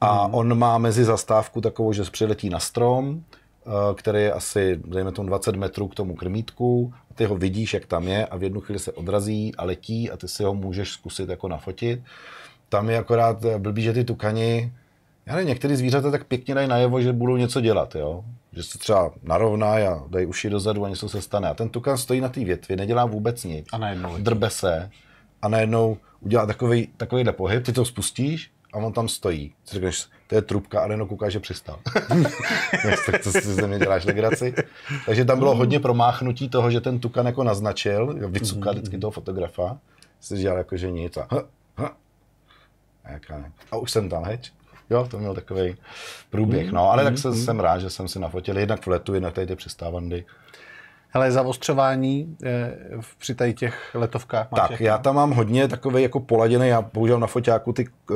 a mm. on má mezi zastávku takovou, že přiletí na strom, eh, který je asi, dejme tomu, 20 metrů k tomu krmítku, a ty ho vidíš, jak tam je a v jednu chvíli se odrazí a letí a ty si ho můžeš zkusit jako nafotit. Tam je akorát blbý, že ty tukani já nevím, některé zvířata tak pěkně dají najevo, že budou něco dělat, jo? že se třeba narovná a dají uši dozadu a něco se stane. A ten tukan stojí na té větvi, nedělá vůbec nic. A najednou. Drbe se a najednou udělá takový, takovýhle pohyb, ty to spustíš a on tam stojí. Ty řekneš, to je trubka a jenom kouká, že přistal. (laughs) No, tak to si ze mě děláš legraci. Takže tam bylo hodně promáchnutí toho, že ten tukan jako naznačil, vycukal vždycky toho fotografa, si dělal jako, že nic a, ha, (laughs) ha. A, a už jsem tam, heč. Jo, to měl takový průběh. Hmm, no, ale mm, tak jsem, mm. Hmm. jsem rád, že jsem si nafotil jednak v letu, jednak tady ty přestávandy. Hele, zaostřování e, eh, při tady těch letovkách. Máš tak, jaký? já tam mám hodně takový jako poladěný, já používám na foťáku ty e,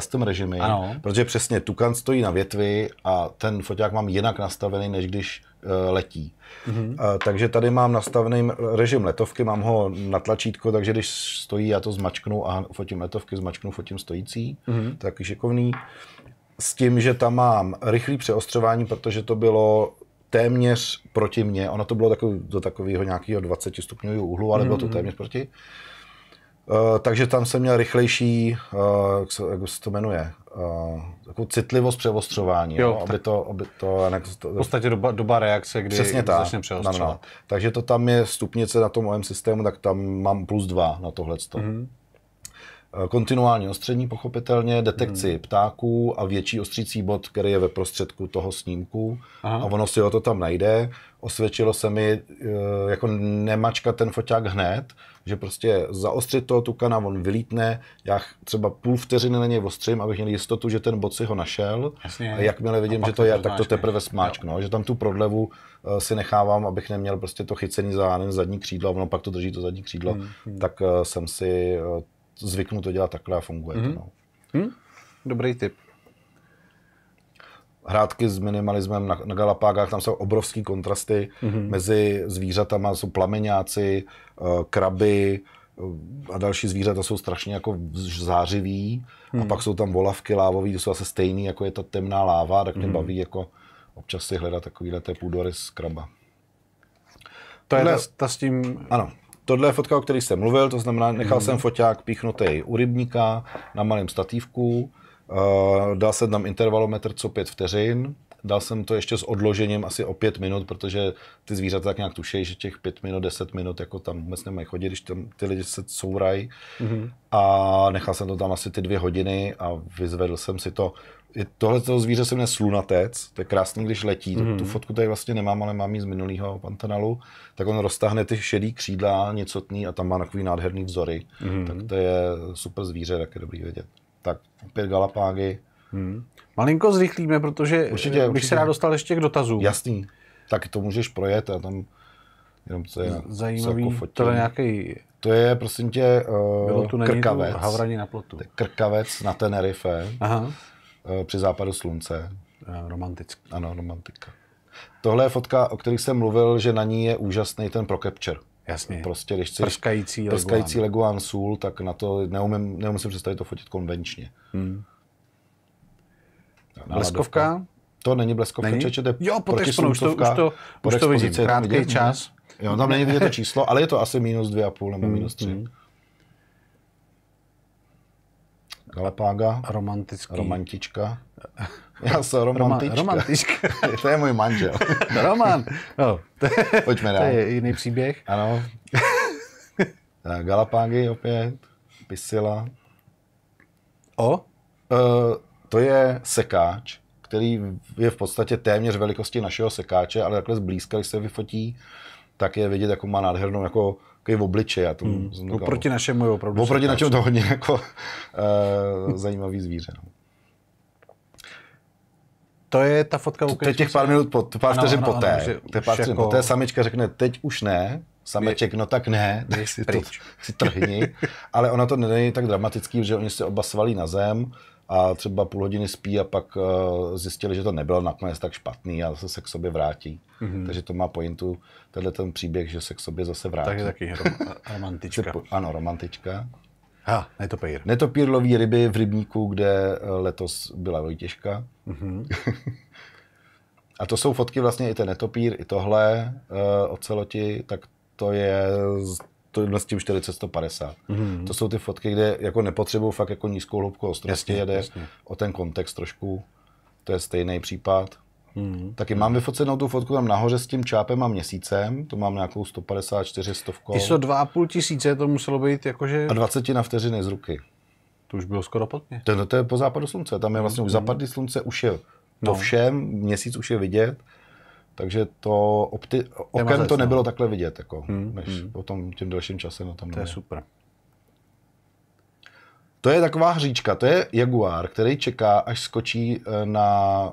custom režimy, ano. protože přesně tukan stojí na větvi a ten foťák mám jinak nastavený, než když Eh, letí. Mm-hmm. Takže tady mám nastavený režim letovky, mám ho na tlačítko, takže když stojí, já to zmačknu a fotím letovky, zmačknu, fotím stojící, mm-hmm. taky šikovný. S tím, že tam mám rychlý přeostřování, protože to bylo téměř proti mně, ono to bylo takový, do takového nějakého 20 stupňového úhlu, ale mm-hmm. bylo to mhm. téměř proti. Uh, Eh, takže tam jsem měl rychlejší, uh, jak, se, jak se to jmenuje, uh, citlivost převostřování. jo, no, aby to, aby to, ne, to... V podstatě doba, doba reakce, kdy Přesně ta, začne No, no. Takže to tam je stupnice na tom mém systému, tak tam mám plus dva na tohleto. Mm-hmm kontinuální ostření, pochopitelně, detekci hmm. ptáků a větší ostřící bod, který je ve prostředku toho snímku. Aha. A ono si ho to tam najde. Osvědčilo se mi eh, jako nemačka ten foťák hned, že prostě zaostřit toho tukana, on vylítne, já třeba půl vteřiny na něj ostřím, abych měl jistotu, že ten bod si ho našel. Jasně, a jakmile vidím, a že to je, tak to teprve smáčknu. No. že tam tu prodlevu eh, si nechávám, abych neměl prostě to chycení za zadní křídlo, a ono pak to drží to zadní křídlo, hmm. hmm. tak eh, jsem si zvyknu to dělat takhle a funguje mm-hmm. to. Mhm. No. mm Dobrý tip. Hrátky s minimalismem na, na Galapágách, tam jsou obrovský kontrasty mm-hmm. mezi zvířatama, jsou plameňáci, eh, kraby, eh, a další zvířata jsou strašně jako zářivý hmm. a mhm. pak jsou tam volavky lávový, to jsou zase stejný, jako je ta temná láva, tak mě hmm. baví jako občas si hledat takovýhle té půdory z kraba. To je ta, ta s tím... Ano. Tohle je fotka, o které jsem mluvil, to znamená, nechal mm. jsem foťák píchnutý u rybníka na malém statívku, uh, dal jsem tam intervalometr co pět vteřin, dal jsem to ještě s odložením asi o pět minut, protože ty zvířata tak nějak tušejí, že těch pět minut, deset minut jako tam vůbec nemají chodit, když tam ty lidi se courají. Mm-hmm. A nechal jsem to tam asi ty dvě hodiny a vyzvedl jsem si to je, tohle toho zvíře se jmenuje slunatec, to je krásný, když letí, mm. tu fotku tady vlastně nemám, ale mám ji z minulého pantanalu, tak on roztáhne ty šedý křídla, nicotný a tam má takový nádherný vzory, mm. tak to je super zvíře, tak je dobrý vědět. Tak opět Galapágy. Mm. Malinko zrychlíme, protože určitě, bych určitě. se rád dostal ještě k dotazům. Jasný, tak to můžeš projet a tam jenom co je Zajímavý, co jako to je nějaký... To je, prosím tě, uh, Bylo tu krkavec. Havraní na plotu. krkavec na Tenerife. Aha. Eh, při západu slunce. Eh, Romantická. Ano, romantika. Tohle je fotka, o kterých jsem mluvil, že na ní je úžasný ten procapture. Jasně. Prostě, když chceš prskající, prskající Leguan, Leguan Sůl, tak na to neumím, neumím si představit to fotit konvenčně. Hmm. Bleskovka? To není bleskovka, není? čeče, to je jo, protislunčovka. Už to, už to, už to vidím, krátký čas. Jo, tam není vidět to číslo, ale je to asi minus půl, nebo hmm, minus tři. Hmm. Galapága. Romantický. Romantička. Já jsem romantička. Roma, romantička. (laughs) to je můj manžel. (laughs) Roman. No, to, je, Pojďme dál. To je jiný příběh. Ano. (laughs) Galapágy opět. Pisila. O? Uh, to je sekáč, který je v podstatě téměř velikosti našeho sekáče, ale takhle zblízka, když se vyfotí, tak je vidět, jako má nádhernou jako takový obličej. Já tomu, hmm. Říkal, oproti no. našemu je opravdu. Oproti našemu to hodně jako uh, (laughs) zajímavý zvíře. No. To je ta fotka, u To je těch pár minut, po, pár vteřin ano, poté. Ano, že pár jako... poté samička řekne, teď už ne, sameček, no tak ne, tak si, to, (laughs) si trhni. Ale ono to není tak dramatický, že oni se oba svalí na zem, a třeba půl hodiny spí a pak uh, zjistili, že to nebylo nakonec tak špatný a zase se k sobě vrátí. Mm-hmm. Takže to má pointu, tenhle ten příběh, že se k sobě zase vrátí. Takže taky rom- romantička. ano, romantička. Ha, netopír. Netopír loví ryby v rybníku, kde eh, letos byla Vojtěžka. Mm-hmm. (laughs) a to jsou fotky vlastně i ten netopír, i tohle uh, eh, oceloti, tak to je z to s tím 40-150. Mm-hmm. To jsou ty fotky, kde jako nepotřebují fakt jako nízkou hloubku ostrosti, jede jasně. o ten kontext trošku. To je stejný případ. Mm-hmm. Taky mám vyfocenou tu fotku tam nahoře s tím čápem a měsícem, to mám nějakou 154 stovkou. ISO 2,5 tisíce, to muselo být jakože... A 20 na vteřiny z ruky. To už bylo skoro pod mě. To, no, to je po západu slunce, tam je mhm, vlastně mm-hmm. už mhm. západní slunce, už je no. to no. všem, měsíc už je vidět takže to opti- okem to nebylo takhle vidět, jako, hmm, než hmm. tom, tím delším čase na tom. To je super. To je taková hříčka, to je jaguár, který čeká, až skočí eh, na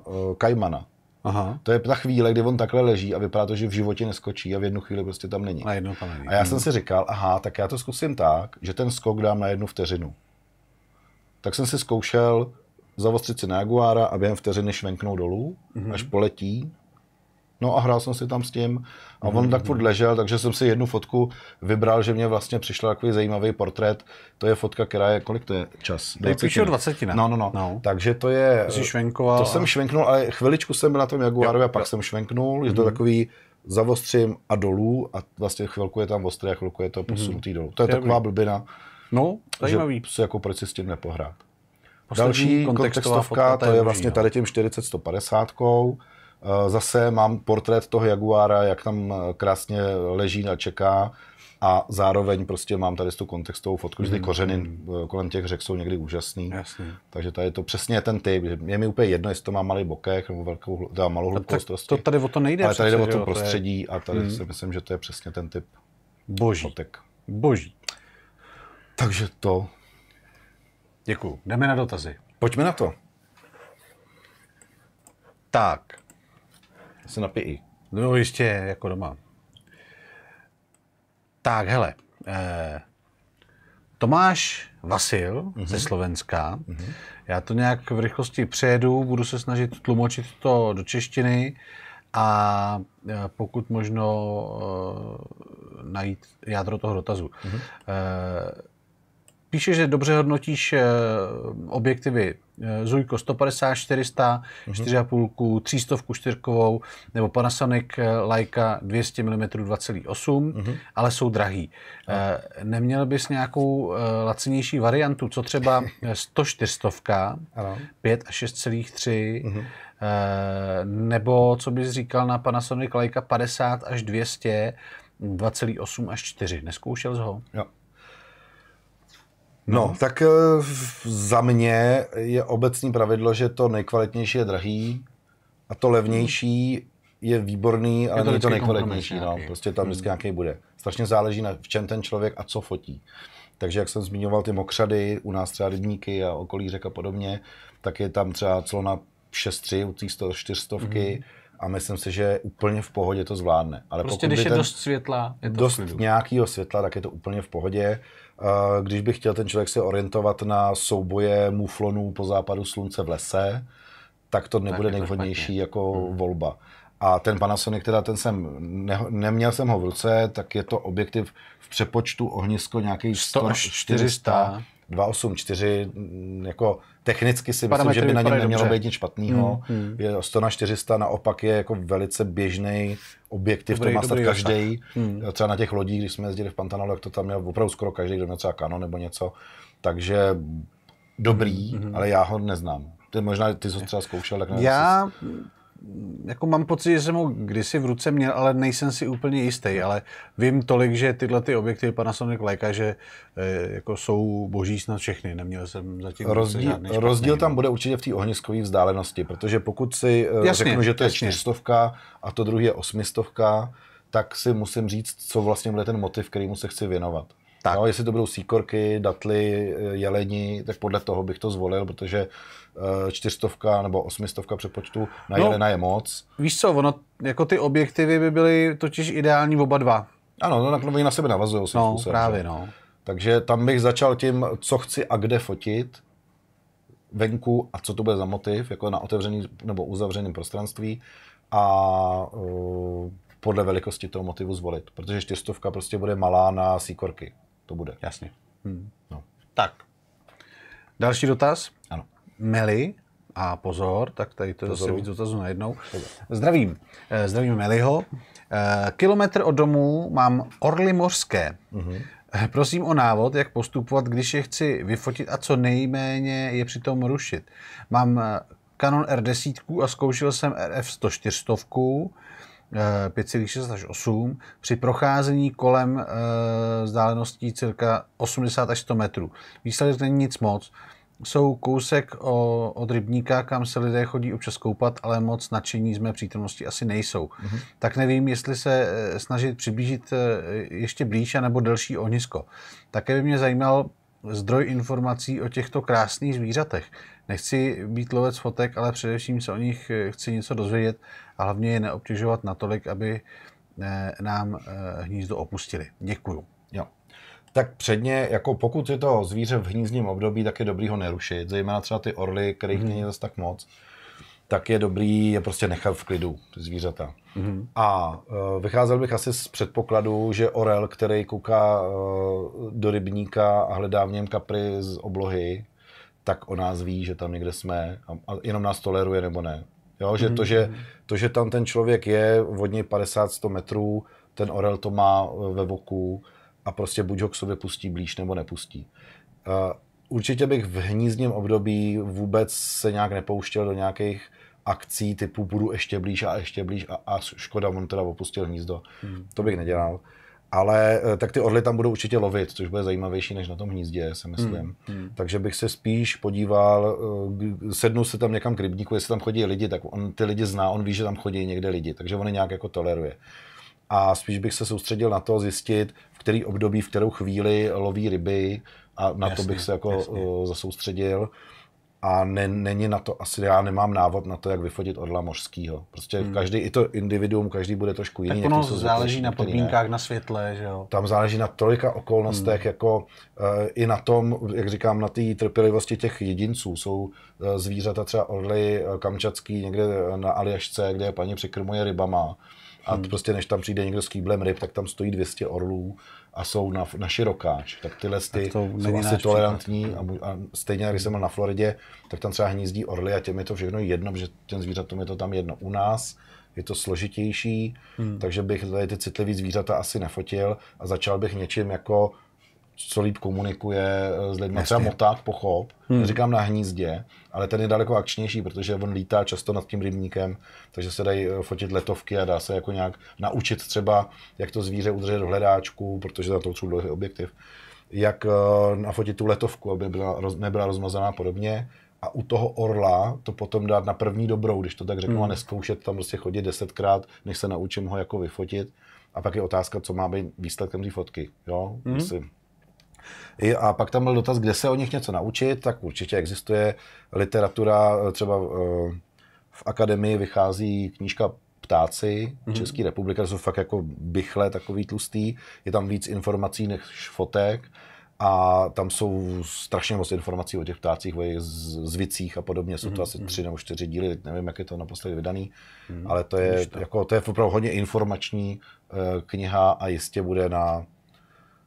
uh, eh, kajmana. Aha. To je ta chvíle, kdy on takhle leží a vypadá to, že v životě neskočí a v jednu chvíli prostě tam není. A, jedno tam není. a já jsem hmm. si říkal, aha, tak já to zkusím tak, že ten skok dám na jednu vteřinu. Tak jsem si zkoušel zavostřit si na jaguára a během vteřiny švenknout dolů, mm-hmm. až poletí No a hrál jsem si tam s tím a on mm-hmm. tak furt ležel, takže jsem si jednu fotku vybral, že mě vlastně přišel takový zajímavý portrét. To je fotka, která je, kolik to je čas? Dej 20. No, no, no, no. Takže to je... Jsi švenkoval. To jsem švenknul, ale chviličku jsem byl na tom Jaguarovi jo, a pak jo. jsem švenknul. Mm-hmm. Je to mhm. takový zavostřím a dolů a vlastně chvilku je tam ostré a chvilku je to mhm. posunutý mm-hmm. dolů. To je Dobrý. taková blbina. No, zajímavý. Že, jako proč si s tím nepohrát. Poslední Další kontextovka, to je vlastně tady no. tím 40-150 Eh, zase mám portrét toho Jaguára, jak tam eh, krásně leží a čeká a zároveň prostě mám tady tu kontextovou fotku, mm. že ty mhm. kořeny eh, kolem těch řek jsou někdy úžasný. Jasně. Takže tady je to přesně ten typ. Je mi úplně jedno, jestli to má malý bokek nebo velkou, teda malou hlubkost. To tady o to nejde. Ale tady jde o to prostředí je... a tady mm. si myslím, že to je přesně ten typ Boží. fotek. Boží. Takže to. Děkuju. Jdeme na dotazy. Pojďme na to. Tak se napijí. No jistě, jako doma. Tak, hele. Eh, Tomáš Vasil mm-hmm. ze mhm. Slovenska. Mm-hmm. Já to nějak v rychlosti přejedu, budu se snažit tlumočit to do češtiny a eh, pokud možno uh, najít jádro toho dotazu. Mm-hmm. Uh, píše, že dobře hodnotíš uh, objektivy Eh, Zujko 150, 400, mm-hmm. 4,5, 300 čtyřkovou, nebo Panasonic eh, Leica 200 mm 2,8, mm ale jsou drahý. mm Neměl bys nějakou lacinější variantu, co třeba 104, 5 a 6,3, uh mhm. nebo co bys říkal na Panasonic Leica 50 až 200, 2,8 až 4. Neskoušel jsi ho? Jo. No, no, tak eh, za mě je obecní pravidlo, že to nejkvalitnější je drahý a to levnější je výborný, ale je to není to nejkvalitnější. No, prostě tam hmm. vždycky nějaký bude. Strašně záleží, na, v čem ten člověk a co fotí. Takže jak jsem zmiňoval ty mokřady, u nás třeba rybníky a okolí řek a podobně, tak je tam třeba clona 6-3 u té 400 mm a myslím si, že úplně v pohodě to zvládne. Ale prostě pokud když je ten dost světla, je to dost v klidu. nějakého světla, tak je to úplně v pohodě. Když by chtěl ten člověk se orientovat na souboje muflonů po západu slunce v lese, tak to nebude tak nejvhodnější jako hmm. volba. A ten Panasonic, teda ten jsem, ne, neměl jsem ho v ruce, tak je to objektiv v přepočtu ohnisko nějaký 100 až 400, 284, mm, jako technicky si myslím, že by na něm nemělo dobře. být nic špatného. Hmm, hmm. Je 100 na 400 naopak je jako velice běžný objektiv, dobrý, to má snad každý. Hmm. Třeba na těch lodích, když jsme jezdili v Pantanalu, jak to tam měl opravdu skoro každý, kdo měl třeba kanon nebo něco. Takže dobrý, hmm. hmm, hmm. ale já ho neznám. Ty možná ty jsi třeba zkoušel, tak nevím, Já jako mám pocit, že jsem ho kdysi v ruce měl, ale nejsem si úplně jistý, ale vím tolik, že tyhle ty objektivy Panasonic Leica, že eh, jako jsou boží snad všechny, neměl jsem zatím rozdíl, žádný špatný, rozdíl tam bude určitě v té ohniskové vzdálenosti, protože pokud si eh, jasně, řeknu, že to je jasně. čtyřstovka a to druhý je osmistovka, tak si musím říct, co vlastně bude ten motiv, kterýmu se chci věnovat. Tak. No, jestli to budou síkorky, datly, eh, jeleni, tak podle toho bych to zvolil, protože eh, čtyřstovka nebo osmistovka přepočtu na no, jelena je moc. Víš co, ono, jako ty objektivy by byly totiž ideální oba dva. Ano, no, tak oni na sebe navazují. No, způsob, právě, že? no. Takže tam bych začal tím, co chci a kde fotit venku a co to bude za motiv, jako na otevřený nebo uzavřeném prostranství a uh, podle velikosti toho motivu zvolit, protože čtyřstovka prostě bude malá na síkorky to bude. Jasně. Hmm. No. Tak. Další dotaz. Ano. Meli, a pozor, tak tady to Pozoru. zase víc dotazů najednou. Zdravím. Eh, zdravím Meliho. Eh, kilometr od domu mám orly mořské. Mm-hmm. Eh, prosím o návod, jak postupovat, když je chci vyfotit a co nejméně je přitom rušit. Mám Canon R10 a zkoušel jsem RF 104 5,6 eh, až 8 při procházení kolem eh, vzdáleností cirka 80 až 100 metrů. Výsledek není nic moc. Jsou kousek od rybníka, kam se lidé chodí občas koupat, ale moc nadšení z mé přítomnosti asi nejsou. Mm-hmm. Tak nevím, jestli se eh, snažit přiblížit ještě blíž, nebo delší ohnisko. Také by mě zajímal zdroj informací o těchto krásných zvířatech. Nechci být lovec fotek, ale především se o nich eh, chci něco dozvědět a hlavně je neobtěžovat natolik, aby eh, nám eh, hnízdo opustili. Děkuju. Jo. Tak předně, jako pokud je to zvíře v hnízdním období, tak je dobrý ho nerušit, zejména třeba ty orly, kterých hmm. není zase tak moc tak je dobrý je prostě nechat v klidu, ty zvířata. Mm-hmm. A e, vycházel bych asi z předpokladu, že orel, který kouká e, do rybníka a hledá v něm kapry z oblohy, tak o nás ví, že tam někde jsme a, a jenom nás toleruje nebo ne. Jo, že, mm-hmm. to, mm. že to, že tam ten člověk je od něj 50-100 metrů, ten orel to má e, ve voku a prostě buď ho k sobě pustí blíž nebo nepustí. Uh, určitě bych v hnízdním období vůbec se nějak nepouštěl do nějakých akcí typu budu ještě blíž a ještě blíž a, a škoda, on teda opustil hnízdo. Hmm. To bych nedělal. Uh, ale eh, tak ty orly tam budou určitě lovit, což bude zajímavější než na tom hnízdě, se myslím. Hmm, hmm. Takže bych se spíš podíval, eh, sednu se tam někam k rybníku, jestli tam chodí lidi, tak on ty lidi zná, on ví, že tam chodí někde lidi, takže on je nějak jako toleruje. A spíš bych se soustředil na to zjistit, v který období, v kterou chvíli loví ryby a na jasně, to bych se jako jasně. Eh, zasoustředil a ne, není na to, asi já nemám návod na to, jak vyfotit orla mořského. Prostě hmm. každý, i to individuum, každý bude trošku jiný. Tak ono záleží na podmínkách, ne. na světle, že jo? Tam záleží na tolika okolnostech, hmm. jako e, i na tom, jak říkám, na té trpělivosti těch jedinců. Jsou e, zvířata třeba orly e, kamčatský někde na Aljašce, kde paní překrmuje rybama. A hmm. prostě než tam přijde někdo s kýblem ryb, tak tam stojí 200 orlů a jsou na, na širokáč, tak tyhle ty to jsou asi tolerantní a, a stejně, když jsem byl na Floridě, tak tam třeba hnízdí orly a těm je to všechno jedno, protože těm zvířatům je to tam jedno. U nás je to složitější, hmm. takže bych tady ty citlivý zvířata asi nefotil a začal bych něčím jako co líp komunikuje eh, s lidmi. Třeba moták, pochop, hmm. říkám na hnízdě, ale ten je daleko akčnější, protože on lítá často nad tím rybníkem, takže se dají eh, fotit letovky a dá se jako nějak naučit třeba, jak to zvíře udržet v hledáčku, protože za to třeba dlouhý objektiv, jak eh, nafotit tu letovku, aby byla, nebyla rozmazaná podobně a u toho orla to potom dát na první dobrou, když to tak řeknu, hmm. a neskoušet tam prostě chodit desetkrát, než se naučím ho jako vyfotit. A pak je otázka, co má být výsledkem té fotky. Jo? Hmm. Myslím, a pak tam byl dotaz, kde se o nich něco naučit, tak určitě existuje literatura, eh, třeba eh, v akademii vychází knížka ptáci mm-hmm. České republiky, jsou fakt jako bychle, takový tlustý, je tam víc informací než fotek a tam jsou strašně moc informací o těch ptácích, o jejich zvicích a podobně, jsou to mm-hmm. asi mhm. tři nebo čtyři díly, nevím, jak je to naposledy vydaný, mm-hmm. ale to je, to. Jako, to je opravdu hodně informační eh, kniha a jistě bude na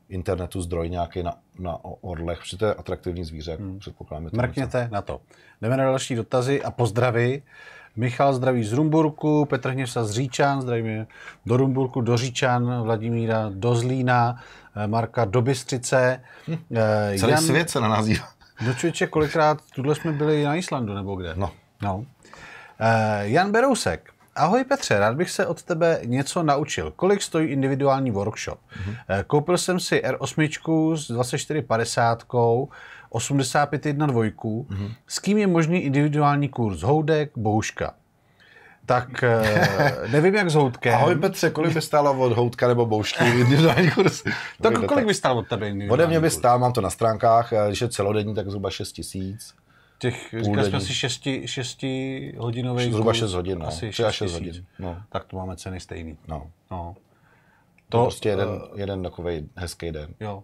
internetu zdroj nějaký na, na orlech, protože to je atraktivní zvíře, hmm. předpokládáme. Mrkněte na to. Jdeme na další dotazy a pozdravy. Michal zdraví z Rumburku, Petr Hněvsa z Říčan, zdravíme do Rumburku, do Říčan, Vladimíra do Zlína, eh, Marka do Bystřice. Hmm. Celý Jan... svět se na nás dívá. Do no člověče, kolikrát, tuhle jsme byli na Islandu nebo kde? No. no. Eh, Jan Berousek, Ahoj Petře, rád bych se od tebe něco naučil. Kolik stojí individuální workshop? Mm-hmm. Koupil jsem si R8 s 2450, 85.1 dvojku. Mm-hmm. S kým je možný individuální kurz? Houdek, Bouška. Tak eh, (laughs) nevím, jak s Houdkem. Ahoj Petře, kolik by stálo od Houtka nebo Boušky individuální kurz? tak kolik by stálo od tebe individuální Ode mě by stál, mám to na stránkách, eh, když je celodenní, tak zhruba 6 tisíc těch, říkali jsme si, 6, 6 hodinových. Zhruba 6 hodin, no. Asi 6, 6 hodin. No. Tak to máme ceny stejný. No. no. To, to prostě jeden, uh, jeden takový hezký den. Jo.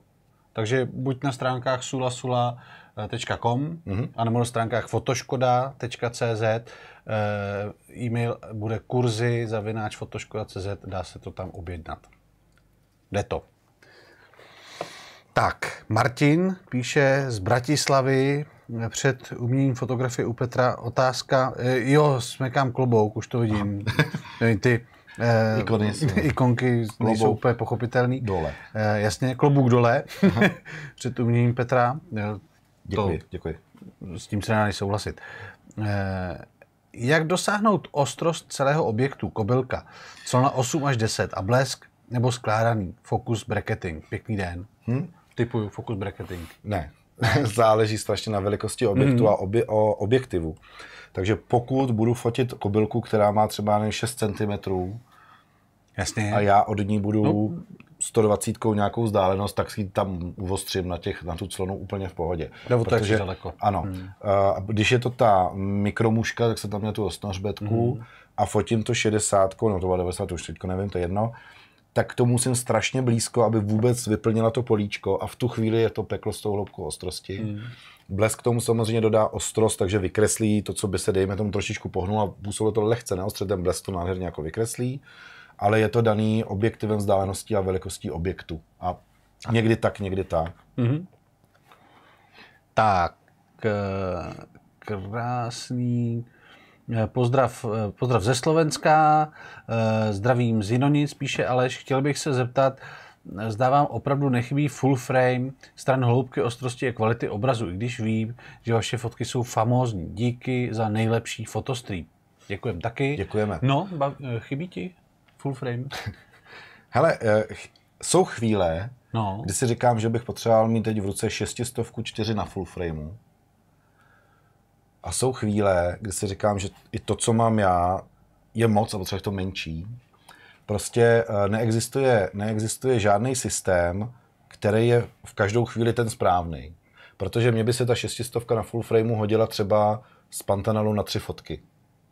Takže buď na stránkách sulasula.com, eh, uh-huh. Mhm. anebo na stránkách fotoškoda.cz, eh, e-mail bude kurzy zavináč fotoškoda.cz, dá se to tam objednat. Jde to. Tak, Martin píše z Bratislavy, před uměním fotografie u Petra otázka. E, jo, smekám klobouk, už to vidím. (laughs) Ty eh, Ikony ikonky klobouk. nejsou úplně pochopitelný. Dole. Eh, jasně, klobouk dole (laughs) před uměním Petra. E, děkuji, to, děkuji. S tím se nedá souhlasit. Eh, jak dosáhnout ostrost celého objektu, kobylka, co na 8 až 10 a blesk nebo skládaný, fokus, bracketing. Pěkný den. Hm? Typuju, fokus, bracketing. Ne, (laughs) záleží strašně na velikosti objektu mm. a obje, o objektivu. Takže pokud budu fotit kobylku, která má třeba nevím, 6 cm, Jasně. a já od ní budu no. 120 nějakou vzdálenost, tak si tam uvostřím na, těch, na tu clonu úplně v pohodě. Nebo to je daleko. Ano. Mm. A když je to ta mikromuška, tak se tam měl tu osnořbetku mm. a fotím to 60, no to bylo 90, už teď nevím, to je jedno tak to tomu musím strašně blízko, aby vůbec vyplnila to políčko a v tu chvíli je to peklo s tou hloubkou ostrosti. Mm. Blesk tomu samozřejmě dodá ostrost, takže vykreslí to, co by se, dejme tomu, trošičku pohnulo a působilo to lehce neostře, ten blesk to nádherně jako vykreslí, ale je to daný objektivem vzdáleností a velikostí objektu. A někdy tak, někdy tak. Mm-hmm. Tak, eh, krásný Eh, pozdrav, eh, pozdrav ze Slovenska, eh, zdravím z Jinonic, píše Aleš. Chtěl bych se zeptat, zdá vám opravdu nechybí full frame stran hloubky, ostrosti a kvality obrazu, i když vím, že vaše fotky jsou famózní. Díky za nejlepší fotostream. Děkujeme taky. Děkujeme. No, chybí ti full frame? (laughs) Hele, jsou chvíle, no. kdy si říkám, že bych potřeboval mít teď v ruce 600 4 na full frameu a jsou chvíle, kdy si říkám, že i to, co mám já, je moc a potřebuje to menší. Prostě eh, neexistuje, neexistuje žádný systém, který je v každou chvíli ten správný. Protože mě by se ta šestistovka na full frameu hodila třeba z pantanalu na tři fotky.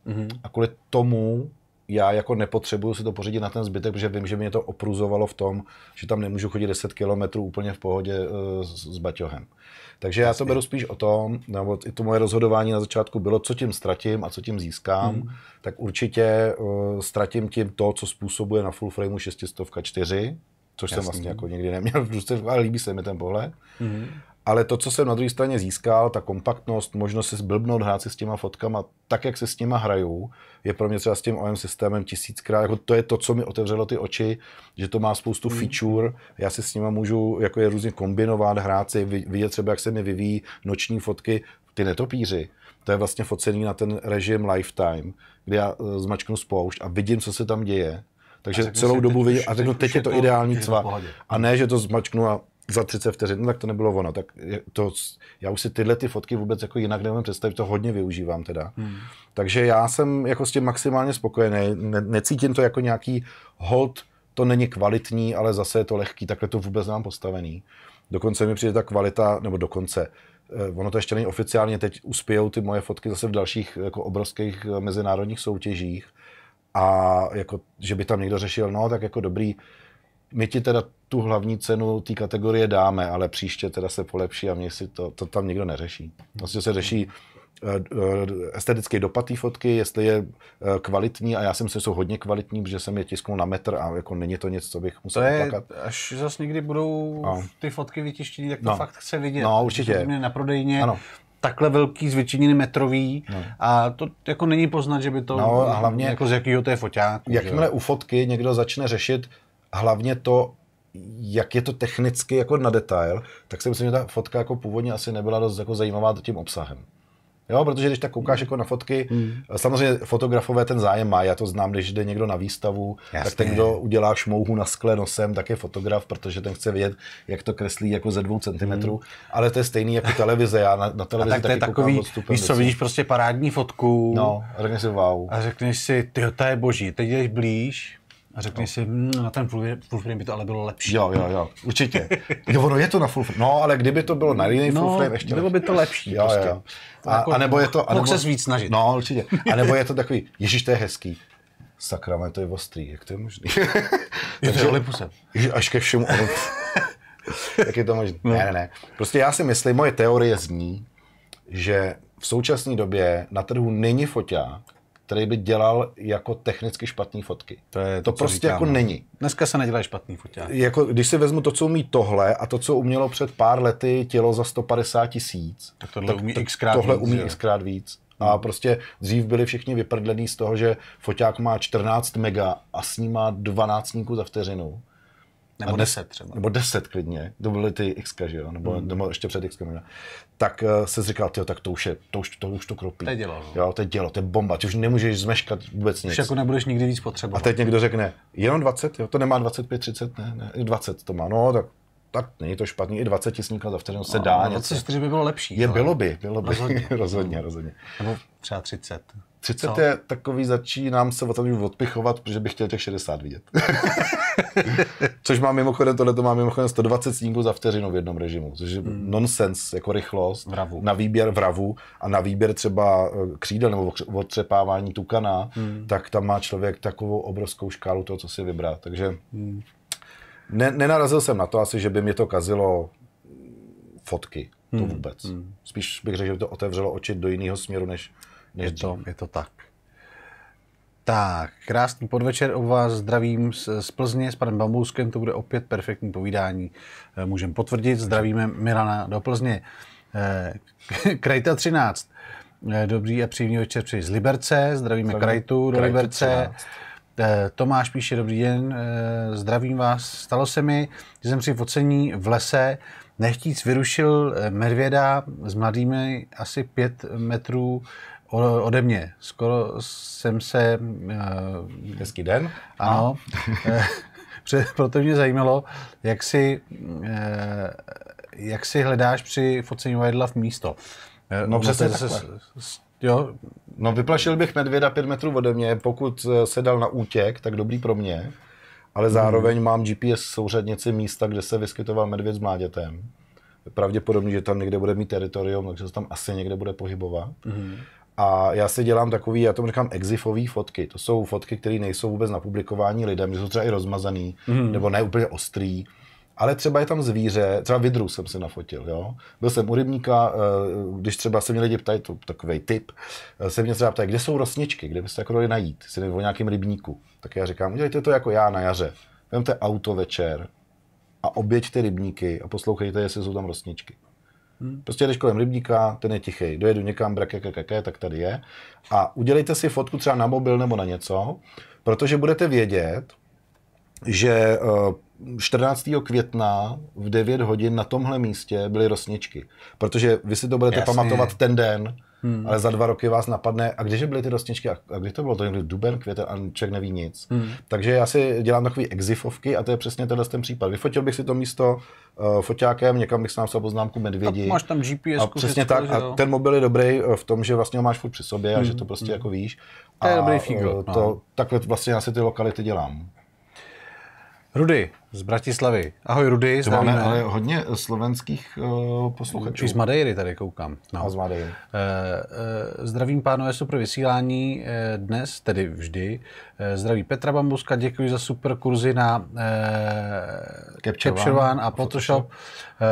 Mm-hmm. A kvůli tomu já jako nepotřebuju si to pořídit na ten zbytek, protože vím, že mě to opruzovalo v tom, že tam nemůžu chodit 10 kilometrů úplně v pohodě eh, s, s baťohem. Takže Jasně. já to beru spíš o tom, nebo i to moje rozhodování na začátku bylo, co tím ztratím a co tím získám, hmm. tak určitě uh, ztratím tím to, co způsobuje na full frameu 604, což Jasný. jsem vlastně jako nikdy neměl v ale líbí se mi ten pohled. hmm ale to, co jsem na druhé straně získal, ta kompaktnost, možnost si zblbnout, hrát si s těma fotkama, tak, jak se s těma hrajou, je pro mě třeba s tím OM systémem tisíckrát, jako to je to, co mi otevřelo ty oči, že to má spoustu mm. feature, já si s nima můžu jako je různě kombinovat, hrát si, vidět třeba, jak se mi vyvíjí noční fotky, ty netopíři, to je vlastně focený na ten režim lifetime, kdy já e, zmačknu spoušť a vidím, co se tam děje, takže celou dobu vidím a řeknu, teď, teď je to ideální cva. A ne, že to zmačknu a za 30 vteřin, no tak to nebylo ono. Tak to, já už si tyhle ty fotky vůbec jako jinak nemám představit, to hodně využívám teda. Hmm. Takže já jsem jako s tím maximálně spokojený, ne, necítím to jako nějaký hold, to není kvalitní, ale zase je to lehký, takhle to vůbec nemám postavený. Dokonce mi přijde ta kvalita, nebo dokonce, eh, ono to ještě není oficiálně, teď uspějou ty moje fotky zase v dalších jako obrovských eh, mezinárodních soutěžích a jako, že by tam někdo řešil, no tak jako dobrý, my ti teda tu hlavní cenu té kategorie dáme, ale příště teda se polepší a mě si to, to tam nikdo neřeší. Prostě se řeší eh, eh, estetický dopad té fotky, jestli je eh, kvalitní a já si myslím, že jsou hodně kvalitní, protože jsem je tisknul na metr a jako není to něco, co bych musel to je, plakat. Až zase někdy budou no. ty fotky vytištěny, tak to no. fakt chce vidět. No, určitě. Na prodejně. Ano takhle velký, zvětšeniny metrový no. a to jako není poznat, že by to no, a hlavně jako z jakého to je foťáku. Jakmile že? u fotky někdo začne řešit, hlavně to, jak je to technicky jako na detail, tak si myslím, že ta fotka jako původně asi nebyla dost jako zajímavá tím obsahem. Jo, protože když tak koukáš jako na fotky, hmm. samozřejmě fotografové ten zájem má, já to znám, když jde někdo na výstavu, Jasně. tak ten, kdo udělá šmouhu na skle nosem, tak je fotograf, protože ten chce vědět, jak to kreslí jako ze dvou centimetrů, hmm. ale to je stejný jako televize, já na, na televizi a tak taky to je takový, odstupem. Víš co, vidíš prostě parádní fotku no, a řekneš si wow. A řekneš si, ty to je boží, teď jdeš blíž, a řekni no. si, hm, na ten full frame by to ale bylo lepší. Jo, jo, jo, určitě. jo, ono je to na full frame. No, ale kdyby to bylo na jiný no, full frame, ještě bylo lepší. by to lepší. Jo, prostě. jo. A, jako, a nebo je to... A nebo, se víc snažit. No, určitě. A nebo je to takový, ježíš, to je hezký. Sakra, to je ostrý, jak to je možný? je to (laughs) olipusem. Až ke všemu ono... (laughs) jak je to možné? No. Ne, ne, ne. Prostě já si myslím, moje teorie zní, že v současné době na trhu není foťák, který by dělal jako technicky špatné fotky. To, je to, to prostě říkám. jako není. Dneska se nedělají špatný fotky. Jako, když si vezmu to, co umí tohle a to, co umělo před pár lety tělo za 150 tisíc, tak tohle tak, umí tak, xkrát tohle víc, umí xkrát víc. A hmm. prostě dřív byli všichni vyprdlení z toho, že foťák má 14 mega a snímá 12 snímků za vteřinu. Nebo deset třeba. Nebo deset klidně, to byly ty X, že jo, nebo, hmm. nebo ještě před X, tak uh, se říkal, jo, tak to už je, to už to, už to kropí. To je dělo. No. Jo, to je dělo, to je bomba, ty už nemůžeš zmeškat vůbec nic. Už jako nebudeš nikdy víc potřebovat. A teď někdo řekne, jenom 20, jo, to nemá 25, 30, ne, ne, 20 to má, no tak tak není to špatný, i 20 tisníků za vteřinu se no, dá. 24 no, no, něco. by bylo lepší. Je, bylo by, bylo by, rozhodně, (laughs) rozhodně. rozhodně. Nebo třeba 30. 30 Co? je takový, začínám se o tom odpichovat, protože bych chtěl těch 60 vidět. (laughs) což má mimochodem, tohle to má mimochodem 120 snímků za vteřinu v jednom režimu, což je mm. nonsens jako rychlost. Vravu. Na výběr vravu a na výběr třeba eh, křídel nebo odtřepávání tukana, mm. tak tam má člověk takovou obrovskou škálu toho, co si vybrat. Takže mm. ne, nenarazil jsem na to asi, že by mě to kazilo fotky. To hmm. vůbec. Mm. Spíš bych řekl, že by to otevřelo oči do jiného směru, než je to, je to tak. Tak, krásný podvečer, u vás zdravím z, z Plzně, s panem Bambouskem, to bude opět perfektní povídání, eh, můžeme potvrdit, zdravíme Milana do Plzně. Eh, (laughs) Krajta 13, eh, dobrý a příjemný večer přeji z Liberce, zdravíme Zdravím Krajtu do Liberce. 13. Tomáš píše, dobrý den, zdravím vás. Stalo se mi, že jsem při focení v lese nechtíc vyrušil medvěda s mladými asi pět metrů ode mě. Skoro jsem se... Uh, Hezký den. Ano. (laughs) proto mě zajímalo, jak si, uh, jak si hledáš při focení wildlife místo. Eh, no přesně, Jo. No vyplašil bych medvěda pět metrů ode mě, pokud se dal na útěk, tak dobrý pro mě, ale hmm. zároveň hmm. mám GPS souřadnici místa, kde se vyskytoval medvěd s mládětem. Pravděpodobně, že tam někde bude mít teritorium, takže se tam asi někde bude pohybovat. Hmm. A já si dělám takový, já tomu říkám exifové fotky. To jsou fotky, které nejsou vůbec na publikování lidem, že jsou třeba i rozmazaný, mm. nebo ne úplně ostrý. Ale třeba je tam zvíře, třeba vidru jsem si nafotil, jo. Byl jsem u rybníka, eh, když třeba se mě lidi ptají, to takový tip, eh, se mě třeba ptají, kde jsou rosničky, kde byste jako dali najít, si o nějakém rybníku. Tak já říkám, udělejte to jako já na jaře. Vemte auto večer a oběďte rybníky a poslouchejte, jestli jsou tam rosničky. Hmm. Prostě jdeš kolem rybníka, ten je tichý, dojedu někam, brak, jak, tak tady je. A udělejte si fotku třeba na mobil nebo na něco, protože budete vědět, že 14. Eh, května v 9 hodin na tomhle místě byly rosničky. Protože vy si to budete Jasně. pamatovat ten den, hmm. ale za dva roky vás napadne, a když byly ty rosničky, a, a kdy to bylo, to někdy duben, květen a člověk neví nic. Hmm. Takže já si dělám takové exifovky a to je přesně tenhle ten případ. Vyfotil bych si to místo uh, foťákem, někam bych si napsal poznámku medvědi. A máš tam GPS. A přesně tak, a ten mobil je dobrý eh, v tom, že vlastně ho máš furt při sobě hmm. a že hmm. to prostě hmm. jako víš. To je a dobrý figo. Eh, no. To, no. takhle vlastně já si ty lokality dělám. Rudy z Bratislavy. Ahoj Rudy, zdravíme. Máme ale hodně eh, slovenských uh, posluchačů. z Madejry tady koukám. No. A z Madejry. Uh, uh, zdravím pánové, super vysílání uh, dnes, tedy vždy. Uh, zdraví Petra Bambuska, děkuji za super kurzy na uh, Capture, Capture One, a Photoshop. Photoshop.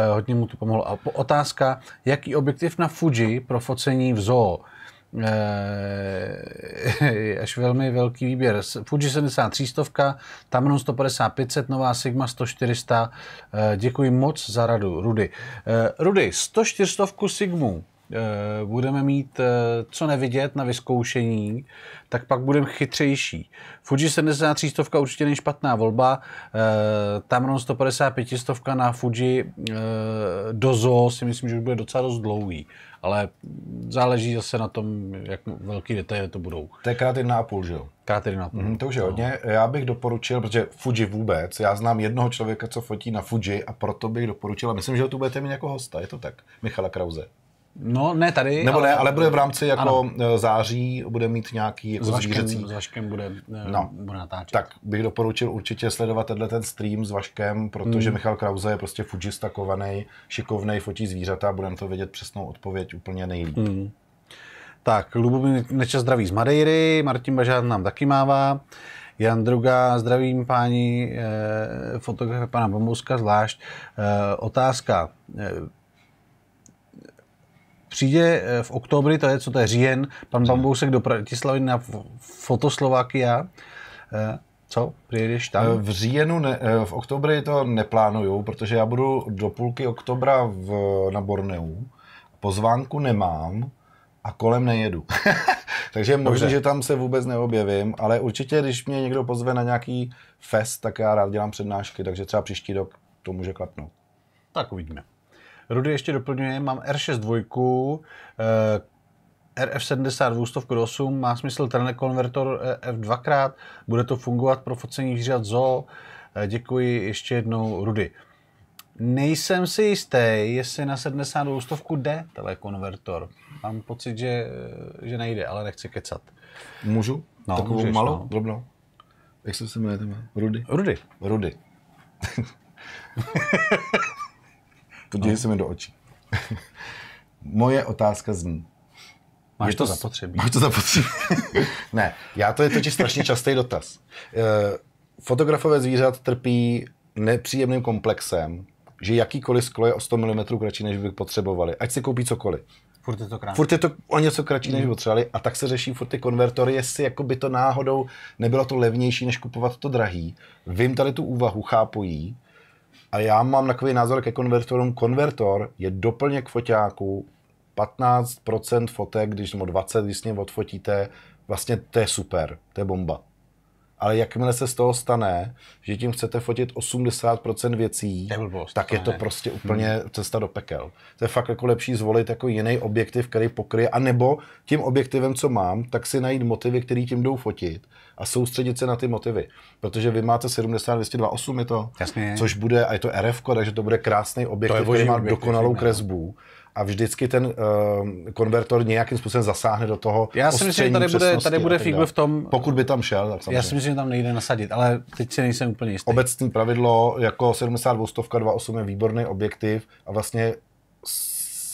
Uh, hodně mu to pomohlo. A po, otázka, jaký objektiv na Fuji pro focení v zoo? Eh, (laughs) až velmi velký výběr. Fuji 73 stovka, Tamron 150 500, nová Sigma 1400. 400. Eh, děkuji moc za radu, Rudy. Eh, Rudy, 104 stovku Sigmu budeme mít co nevidět na vyzkoušení, tak pak budeme chytřejší. Fuji 73 stovka určitě není špatná volba, Tamron 155 stovka na Fuji Dozo si myslím, že už bude docela dost dlouhý ale záleží zase na tom, jak velký detaily to budou. To je a půl, že jo? a půl. Mm, to už je no. hodně. Já bych doporučil, protože Fuji vůbec, já znám jednoho člověka, co fotí na Fuji a proto bych doporučil, a myslím, že ho tu budete mít jako hosta, je to tak, Michala Krause. No, ne tady. Nebo ale... ne, ale bude v rámci jako ano. Eh, září, bude mít nějaký jako s Vaškem, zvířecí. S Vaškem bude, eh, no. bude natáčet. Tak bych doporučil určitě sledovat tenhle ten stream s Vaškem, protože hmm. Michal Krause je prostě fujista kovaný, šikovnej, fotí zvířata, budeme to vědět přesnou odpověď úplně nejlíp. Hmm. Tak, Lubomír Nečas zdraví z Madejry, Martin Bažán nám taky mává. Jan Druga, zdravím páni eh, fotografe pana Bombouska zvlášť. Eh, otázka, eh, přijde eh, v oktobri, to je, co to je, říjen, pan Bambousek do Bratislavy na Fotoslovakia. Eh, co? Přijedeš tam? Eh, v říjenu, ne, v oktobri to neplánuju, protože já budu do půlky oktobra v, na Borneu. Pozvánku nemám a kolem nejedu. (laughs) Takže je že tam se vůbec neobjevím, ale určitě, když mě někdo pozve na nějaký fest, tak já rád dělám přednášky, takže třeba příští rok to může klapnout. Tak uvidíme. Rudy ještě doplňuje, mám r 6 dvojku, eh, RF70 dvoustovku do 8, má smysl trenekonvertor eh, F2 krát, bude to fungovat pro focení zvířat zo. Eh, děkuji ještě jednou Rudy. Nejsem si jistý, jestli na 70 dvoustovku jde telekonvertor. Mám pocit, že, že nejde, ale nechci kecat. Můžu? No, Takovou můžeš, malou, no. drobnou? Jak se jmenuje? Rudy? Rudy. Rudy. (laughs) Podívej no. se mi do očí. (laughs) Moje otázka zní. Máš to, to zapotřebí. Máš to zapotřebí. (laughs) ne, já to je totiž strašně častý dotaz. Eh, fotografové zvířat trpí nepříjemným komplexem, že jakýkoliv sklo je o 100 mm kratší, než by potřebovali. Ať si koupí cokoliv. Furt je to krátce. Furt je to o něco kratší, než mm. potřebovali a tak se řeší furt ty konvertory, jestli jako by to náhodou nebylo to levnější, než kupovat to drahý. Vím tady tu úvahu, chápu jí, a já mám takový názor ke konvertorům. Konvertor je doplněk foťáku, 15% fotek, když, mu 20, když s ním odfotíte, vlastně to je super, to je bomba ale jakmile se z toho stane, že tím chcete fotit 80% věcí, blbost, tak to je to ne. prostě hmm. úplně hmm. cesta do pekel. To je fakt jako lepší zvolit jako jiný objektiv, který pokryje, anebo tím objektivem, co mám, tak si najít motivy, které tím jdou fotit a soustředit se na ty motivy. Protože vy máte 70, 228 je to, Jasně. což bude, a je to RF, takže to bude krásný objektiv, který má objektiv, dokonalou ne. No. kresbu. Ne a vždycky ten uh, konvertor nějakým způsobem zasáhne do toho. Já si myslím, že tady bude, tady bude figu v tom. Pokud by tam šel, tak samozřejmě. Já si myslím, že tam nejde nasadit, ale teď si nejsem úplně jistý. Obecný pravidlo jako 72 28 je výborný objektiv a vlastně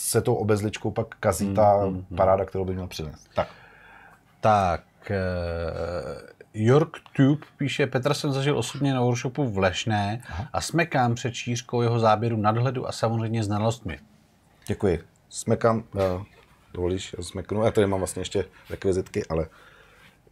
se tou obezličkou pak kazí hmm, ta hmm, hmm. paráda, kterou by měl přinést. Tak. Tak. Uh... Eh, York Tube píše, Petr jsem zažil osobně na workshopu v Lešné Aha. a smekám před šířkou jeho záběru nadhledu a samozřejmě znalostmi. Děkuji. Smekám, uh, dovolíš, já smeknu. Já tady mám vlastně ještě rekvizitky, ale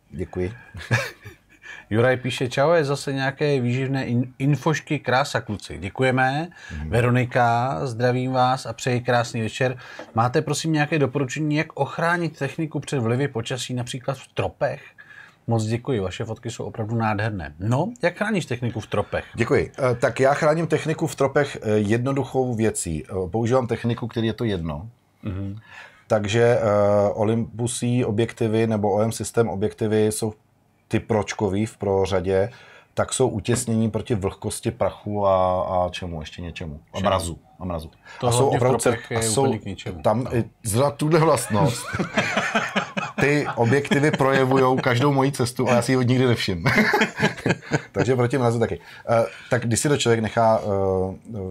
děkuji. (laughs) Juraj píše, čau, je zase nějaké výživné in, infošky, krása kluci. Děkujeme. Mm. Veronika, zdravím vás a přeji krásný večer. Máte prosím nějaké doporučení, jak ochránit techniku před vlivy počasí, například v tropech? Moc děkuji, vaše fotky jsou opravdu nádherné. No, jak chráníš techniku v tropech? Děkuji. Eh, tak já chráním techniku v tropech eh, jednoduchou věcí. Eh, používám techniku, který je to jedno. Mm-hmm. Takže uh, Olympusí objektivy nebo OM systém objektivy jsou ty pročkový v prořadě, tak jsou utěsnění proti vlhkosti prachu a, a čemu, ještě něčemu. A mrazu. A mrazu. To a jsou opravdu, a jsou, tam, no. zrad tuhle vlastnost (laughs) ty objektivy projevují každou moji cestu, a já si ji od nikdy nevšim. (laughs) Takže proti mrazu taky. Uh, tak když si to člověk nechá uh,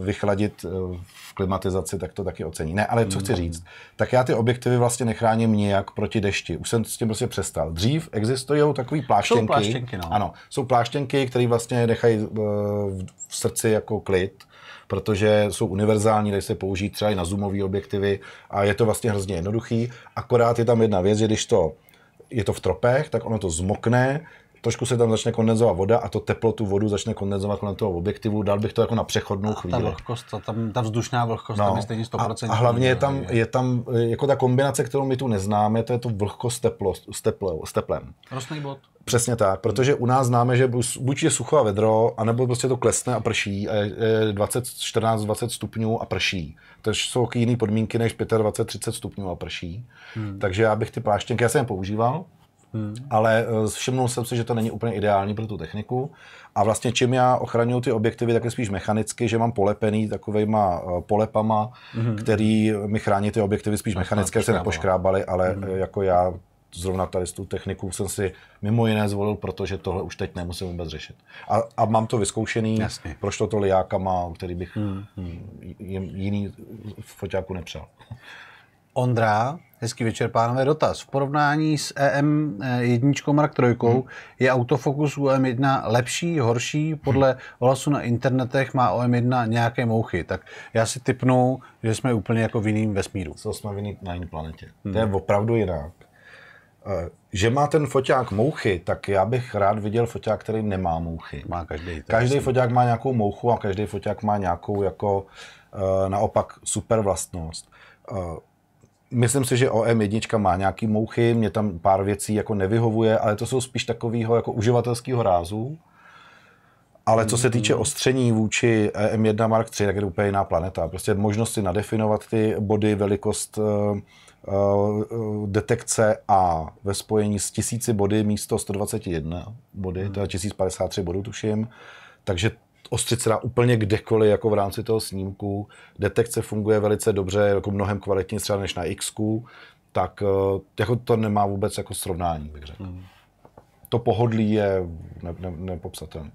vychladit uh, v klimatizaci, tak to taky ocení. Ne, ale co chci hmm. říct, tak já ty objektivy vlastně nechráním nijak proti dešti. Už jsem s tím prostě přestal. Dřív existují takové pláštěnky. Jsou pláštěnky, no. Ano, jsou pláštěnky, které vlastně nechají v srdci jako klid protože jsou univerzální, dají se použít třeba i na zoomové objektivy a je to vlastně hrozně jednoduchý. Akorát je tam jedna věc, že když to je to v tropech, tak ono to zmokne, trošku se tam začne kondenzovat voda a to teplo tu vodu začne kondenzovat kolem toho objektivu. Dal bych to jako na přechodnou a chvíli. Ta vlhkost, ta, tam, ta vzdušná vlhkost no, tam je stejně 100%. A, a hlavně je tam, je tam e, jako ta kombinace, kterou my tu neznáme, to je to vlhkost teplo, s, teplo, s teplem. Rostný bod. Přesně tak, protože u nás známe, že buď je sucho a vedro, anebo prostě to klesne a prší, a je 20, 14, 20 stupňů a prší. To jsou jiné podmínky než 25, 30 stupňů a prší. Hmm. Takže já bych ty pláštěnky, já jsem je používal, Hmm. Ale eh, všimnul jsem si, že to není úplně ideální pro tu techniku. A vlastně čím já ochraňuji ty objektivy, tak je spíš mechanicky, že mám polepený takovejma eh, polepama, hmm. který mi chrání ty objektivy spíš mechanické, se no. nepoškrábaly, ale hmm. Eh, jako já zrovna tady tu techniku jsem si mimo jiné zvolil, protože tohle už teď nemusím vůbec řešit. A, a mám to vyzkoušený, Proč to to má, který bych hmm. jim, jiný foťáku nepřál. Ondra, hezký večer, pánové, dotaz. V porovnání s EM1 Mark 3 hmm. je autofokus u e M1 lepší, horší? Mhm. Podle hlasu na internetech má OM1 nějaké mouchy. Tak já si typnu, že jsme úplně jako v jiným vesmíru. Co jsme v jiný, na jiné planetě. Hmm. To je mhm. opravdu jinak. Eh, že má ten foťák mouchy, tak já bych rád viděl foťák, který nemá mouchy. Má každý. Každý foťák má nějakou mouchu a každý foťák má nějakou jako eh, naopak super vlastnost eh, Myslím si, že OM1 má nějaký mouchy, mě tam pár věcí jako nevyhovuje, ale to jsou spíš takového jako uživatelského rázu. Ale co se týče hmm. ostření vůči e M1 Mark 3, tak je to úplně jiná planeta. Prostě možnosti nadefinovat ty body, velikost eh, eh, detekce a ve spojení s tisíci body místo 121 body, hmm. teda 1053 bodů tuším. Takže ostřit se dá úplně kdekoliv, jako v rámci toho snímku. Detekce funguje velice dobře, jako mnohem kvalitnější, třeba než na X, tak eh, jako to nemá vůbec jako srovnání, bych řekl. Mm. To pohodlí je ne, ne, nepopsatelné.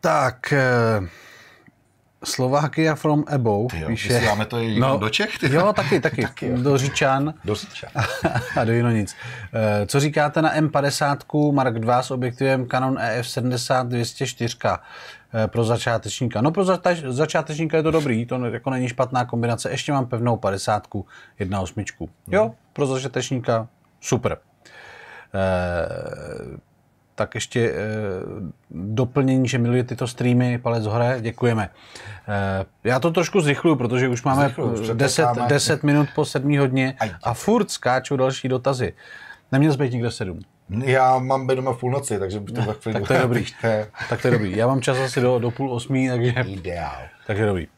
Tak, eh, Slovakia from above. Ty píše, Vysíláme to i no, do Čech? Ty. Jo, taky, (laughs) taky. taky jo. Do Říčan. Do Říčan. (laughs) a do nic. Eh, co říkáte na M50 Mark II s objektivem Canon EF 70 204 pro začátečníka? No pro začátečníka je to dobrý, to jako není špatná kombinace. Ještě mám pevnou 50 1.8. Jo, pro začátečníka super. Eh, tak ještě eh, doplnění, že miluje tyto streamy, palec hore, děkujeme. Eh, já to trošku zrychluju, protože už máme 10, minut po 7 hodině a furt skáču další dotazy. Neměl jsi být někde 7. Já mám být doma v půlnoci, takže bych to chvíli... Tak to je dobrý. (laughs) tak to je dobrý. Já mám čas asi do, do půl osmí, takže... Ideál. Takže dobrý.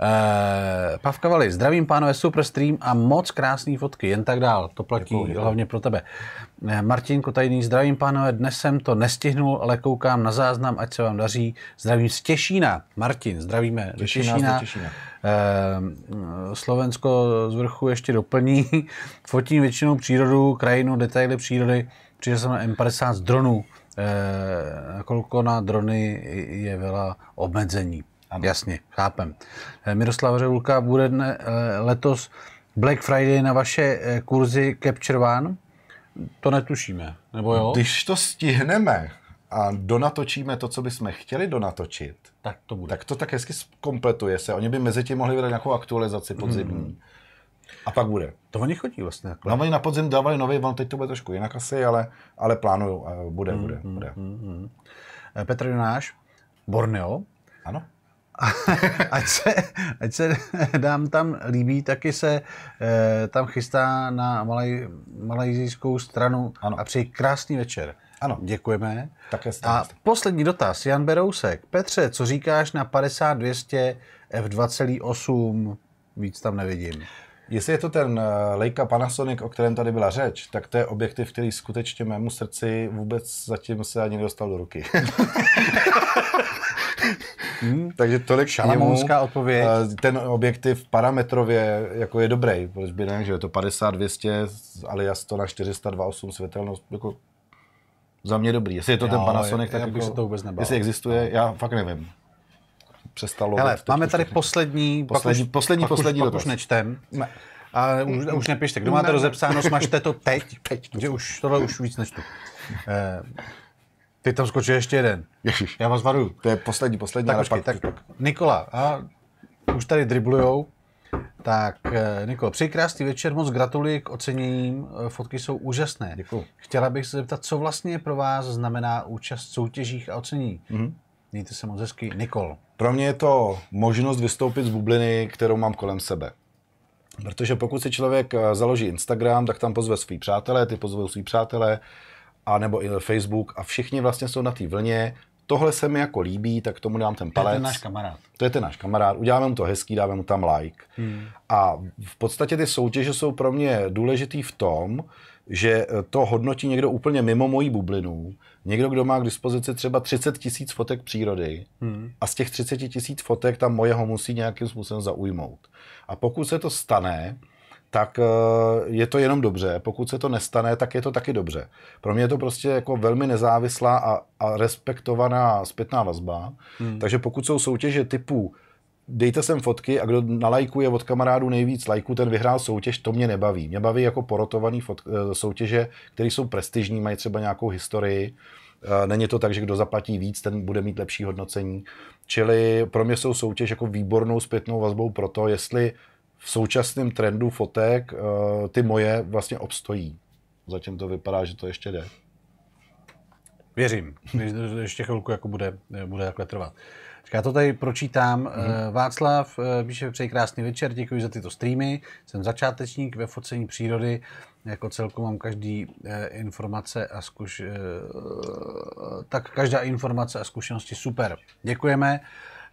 Uh, eh, Pavkavali, zdravím pánové, super stream a moc krásný fotky, jen tak dál, to platí děkuji, hlavně hlavně pro tebe. Eh, Martin Kotajný, zdravím pánové, dnes jsem to nestihnul, ale koukám na záznam, ať se vám daří. Zdravím z Těšína, Martin, zdravíme z Těšína. Z Těšína. Uh, Slovensko z vrchu ještě doplní, (laughs) fotím většinou přírodu, krajinu, detaily přírody, přišel jsem na M50 z dronů, nakolko na drony je vela obmedzení? Ano. Jasně, chápem. Eh, Miroslav Řevulka bude eh, letos Black Friday na vaše eh, kurzy Capture One? To netušíme, nebo jo? Když to stihneme a donatočíme to, co bychom chtěli donatočit, tak to, bude. tak to tak hezky kompletuje se. Oni by mezi tím mohli vydat nějakou aktualizaci podzimní. Mm. A pak bude. To oni chodí vlastně takhle. No, oni na podzim dávali nový, on teď to bude trošku jinak asi, ale, ale plánuju, bude, mm, bude, mm, bude. Mm, mm. Petr Jonáš, Borneo. Ano. (laughs) ať, se, ať se dám tam líbí, taky se e, tam chystá na malaj, malajzijskou stranu ano. a přeji krásný večer. Ano. Děkujeme. Také A poslední dotaz, Jan Berousek. Petře, co říkáš na 50-200 f2,8? Víc tam nevidím. Jestli je to ten eh, Leica Panasonic, o kterém tady byla řeč, tak to je objektiv, který skutečně mému srdci vůbec zatím se ani nedostal do ruky. (laughs) Hmm. (laughs) Takže tolik Šalamounská odpověď. Eh, ten objektiv parametrově jako je dobrý, proč by ne, že je to 50, 200, ale já 100 na 402,8 světelnost, jako za mě dobrý. Jestli je to já, ten Panasonic, tak já bych jako, se to vůbec nebál. Jestli existuje, no. já fakt nevím. Přestalo. Hele, máme tady poslední, poslední, pak už, poslední, pak poslední, pak už, pak už nečtem. Ne. A už, už nepište, kdo máte ne. rozepsáno, smažte to (laughs) teď, teď že už tohle už víc nečtu. Eh, Teď tam skočil ještě jeden. Ježiš. Já vás varuju. To je poslední, poslední. Tak, počkej, tak Nikola, a už tady driblujou. Tak, eh, Nikola, přeji krásný večer, moc gratuluji k oceněním, eh, fotky jsou úžasné. Děkuji. Chtěla bych se zeptat, co vlastně pro vás znamená účast v soutěžích a ocenění? Mm-hmm. Mějte se moc hezky. Nikol. Pro mě je to možnost vystoupit z bubliny, kterou mám kolem sebe. Protože pokud si člověk eh, založí Instagram, tak tam pozve svý přátelé, ty pozvou svý přátelé, a nebo i Facebook a všichni vlastně jsou na té vlně, tohle se mi jako líbí, tak tomu dám ten palec. To je ten náš kamarád. To je ten náš kamarád, uděláme mu to hezký, dáme mu tam like. Hmm. A v podstatě ty soutěže jsou pro mě důležitý v tom, že to hodnotí někdo úplně mimo moji bublinu, někdo, kdo má k dispozici třeba 30 tisíc fotek přírody hmm. a z těch 30 tisíc fotek tam moje musí nějakým způsobem zaujmout. A pokud se to stane, tak eh, je to jenom dobře. Pokud se to nestane, tak je to taky dobře. Pro mě je to prostě jako velmi nezávislá a, a respektovaná zpětná vazba. Hmm. Takže pokud jsou soutěže typu dejte sem fotky a kdo nalajkuje od kamarádů nejvíc lajků, ten vyhrál soutěž, to mě nebaví. Mě baví jako porotovaný fot- eh, soutěže, které jsou prestižní, mají třeba nějakou historii. Eh, není to tak, že kdo zaplatí víc, ten bude mít lepší hodnocení. Čili pro mě jsou soutěž jako výbornou zpětnou vazbou pro to, jestli v současném trendu fotek eh, ty moje vlastně obstojí. Zatím to vypadá, že to ještě jde. Věřím, ještě chvilku jako bude, eh, bude takhle trvat. Já to tady pročítám. Mm-hmm. Václav píše, přeji krásný večer, děkuji za tyto streamy. Jsem začátečník ve focení přírody. Jako celku mám každý informace a zkuš... tak každá informace a zkušenosti super. Děkujeme.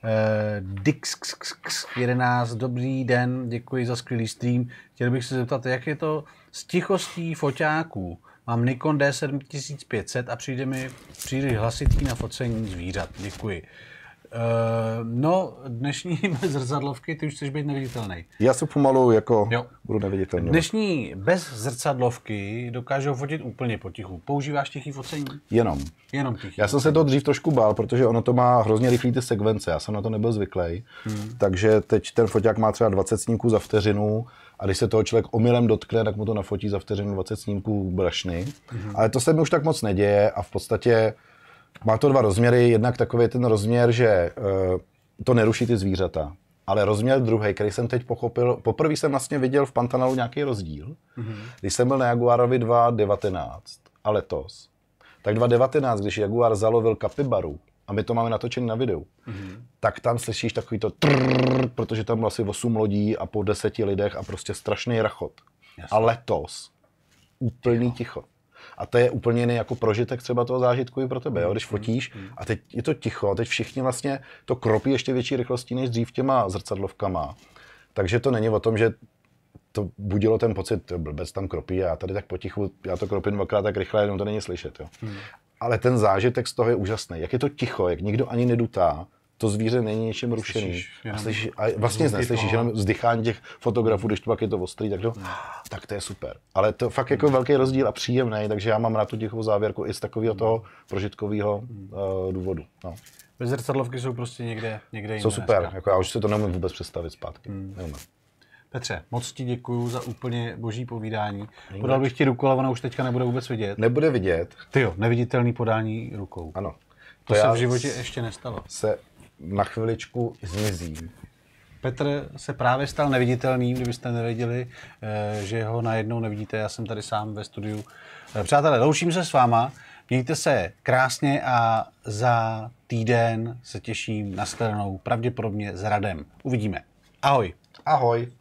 Eh, Dix11, dobrý den, děkuji za skvělý stream. Chtěl bych se zeptat, jak je to s tichostí foťáků? Mám Nikon D7500 a přijde mi příliš hlasitý na focení zvířat. Děkuji. Eh, no, dnešní (laughs) bez zrcadlovky, ty už chceš být neviditelný. Já se pomalu jako jo. budu neviditelný. Dnešní bez zrcadlovky dokážou fotit úplně potichu. Používáš tichý focení? Jenom. Jenom tichý. Já jsem se to dřív trošku bál, protože ono to má hrozně rychlý ty sekvence. Já jsem na to nebyl zvyklý. Hmm. Takže teď ten foťák má třeba 20 snímků za vteřinu a když se toho člověk omylem dotkne, tak mu to nafotí za vteřinu 20 snímků brašny. Hmm. Ale to se mi už tak moc neděje a v podstatě má to dva rozměry. Jednak takový ten rozměr, že eh, to neruší ty zvířata. Ale rozměr druhý, který jsem teď pochopil, poprvé jsem vlastně viděl v Pantanalu nějaký rozdíl, mm-hmm. když jsem byl na Jaguarovi 2019 a letos. Tak 2019, když Jaguar zalovil kapibaru, a my to máme natočené na videu, mm-hmm. tak tam slyšíš takový to trrr, protože tam bylo asi 8 lodí a po deseti lidech a prostě strašný rachot. Jasne. A letos úplný ticho. ticho. A to je úplně jiný jako prožitek třeba toho zážitku i pro tebe, jo? když mm, fotíš mm, mm. a teď je to ticho, a teď všichni vlastně to kropí ještě větší rychlostí než dřív těma zrcadlovkama. Takže to není o tom, že to budilo ten pocit, blbec tam kropí a já tady tak potichu, já to kropím dvakrát tak rychle, jenom to není slyšet. Jo? Hmm. Ale ten zážitek z toho je úžasný. Jak je to ticho, jak nikdo ani nedutá, to zvíře není něčím rušený. Slyšíš, a, slyši, a vlastně neslyšíš, jenom vzdychání těch fotografů, když to pak je to ostrý, tak to, hmm. tak to je super. Ale to fakt jako velký rozdíl a příjemný, takže já mám rád tu tichou závěrku i z takového toho prožitkového uh, důvodu. No. Zrcadlovky jsou prostě někde, někde jiné. Jsou super, jako já už si to nemůžu vůbec představit zpátky. Hmm. Petře, moc ti děkuji za úplně boží povídání. Podal bych ti ruku, ale ona už teďka nebude vůbec vidět. Nebude vidět. Ty jo, neviditelný podání rukou. Ano. To, to se v životě ještě nestalo. Se na chviličku zmizí. Petr se právě stal neviditelným, kdybyste nevěděli, eh, že ho najednou nevidíte. Já jsem tady sám ve studiu. Eh, přátelé, loučím se s váma, mějte se krásně a za týden se těším na stranou pravděpodobně s Radem. Uvidíme. Ahoj. Ahoj.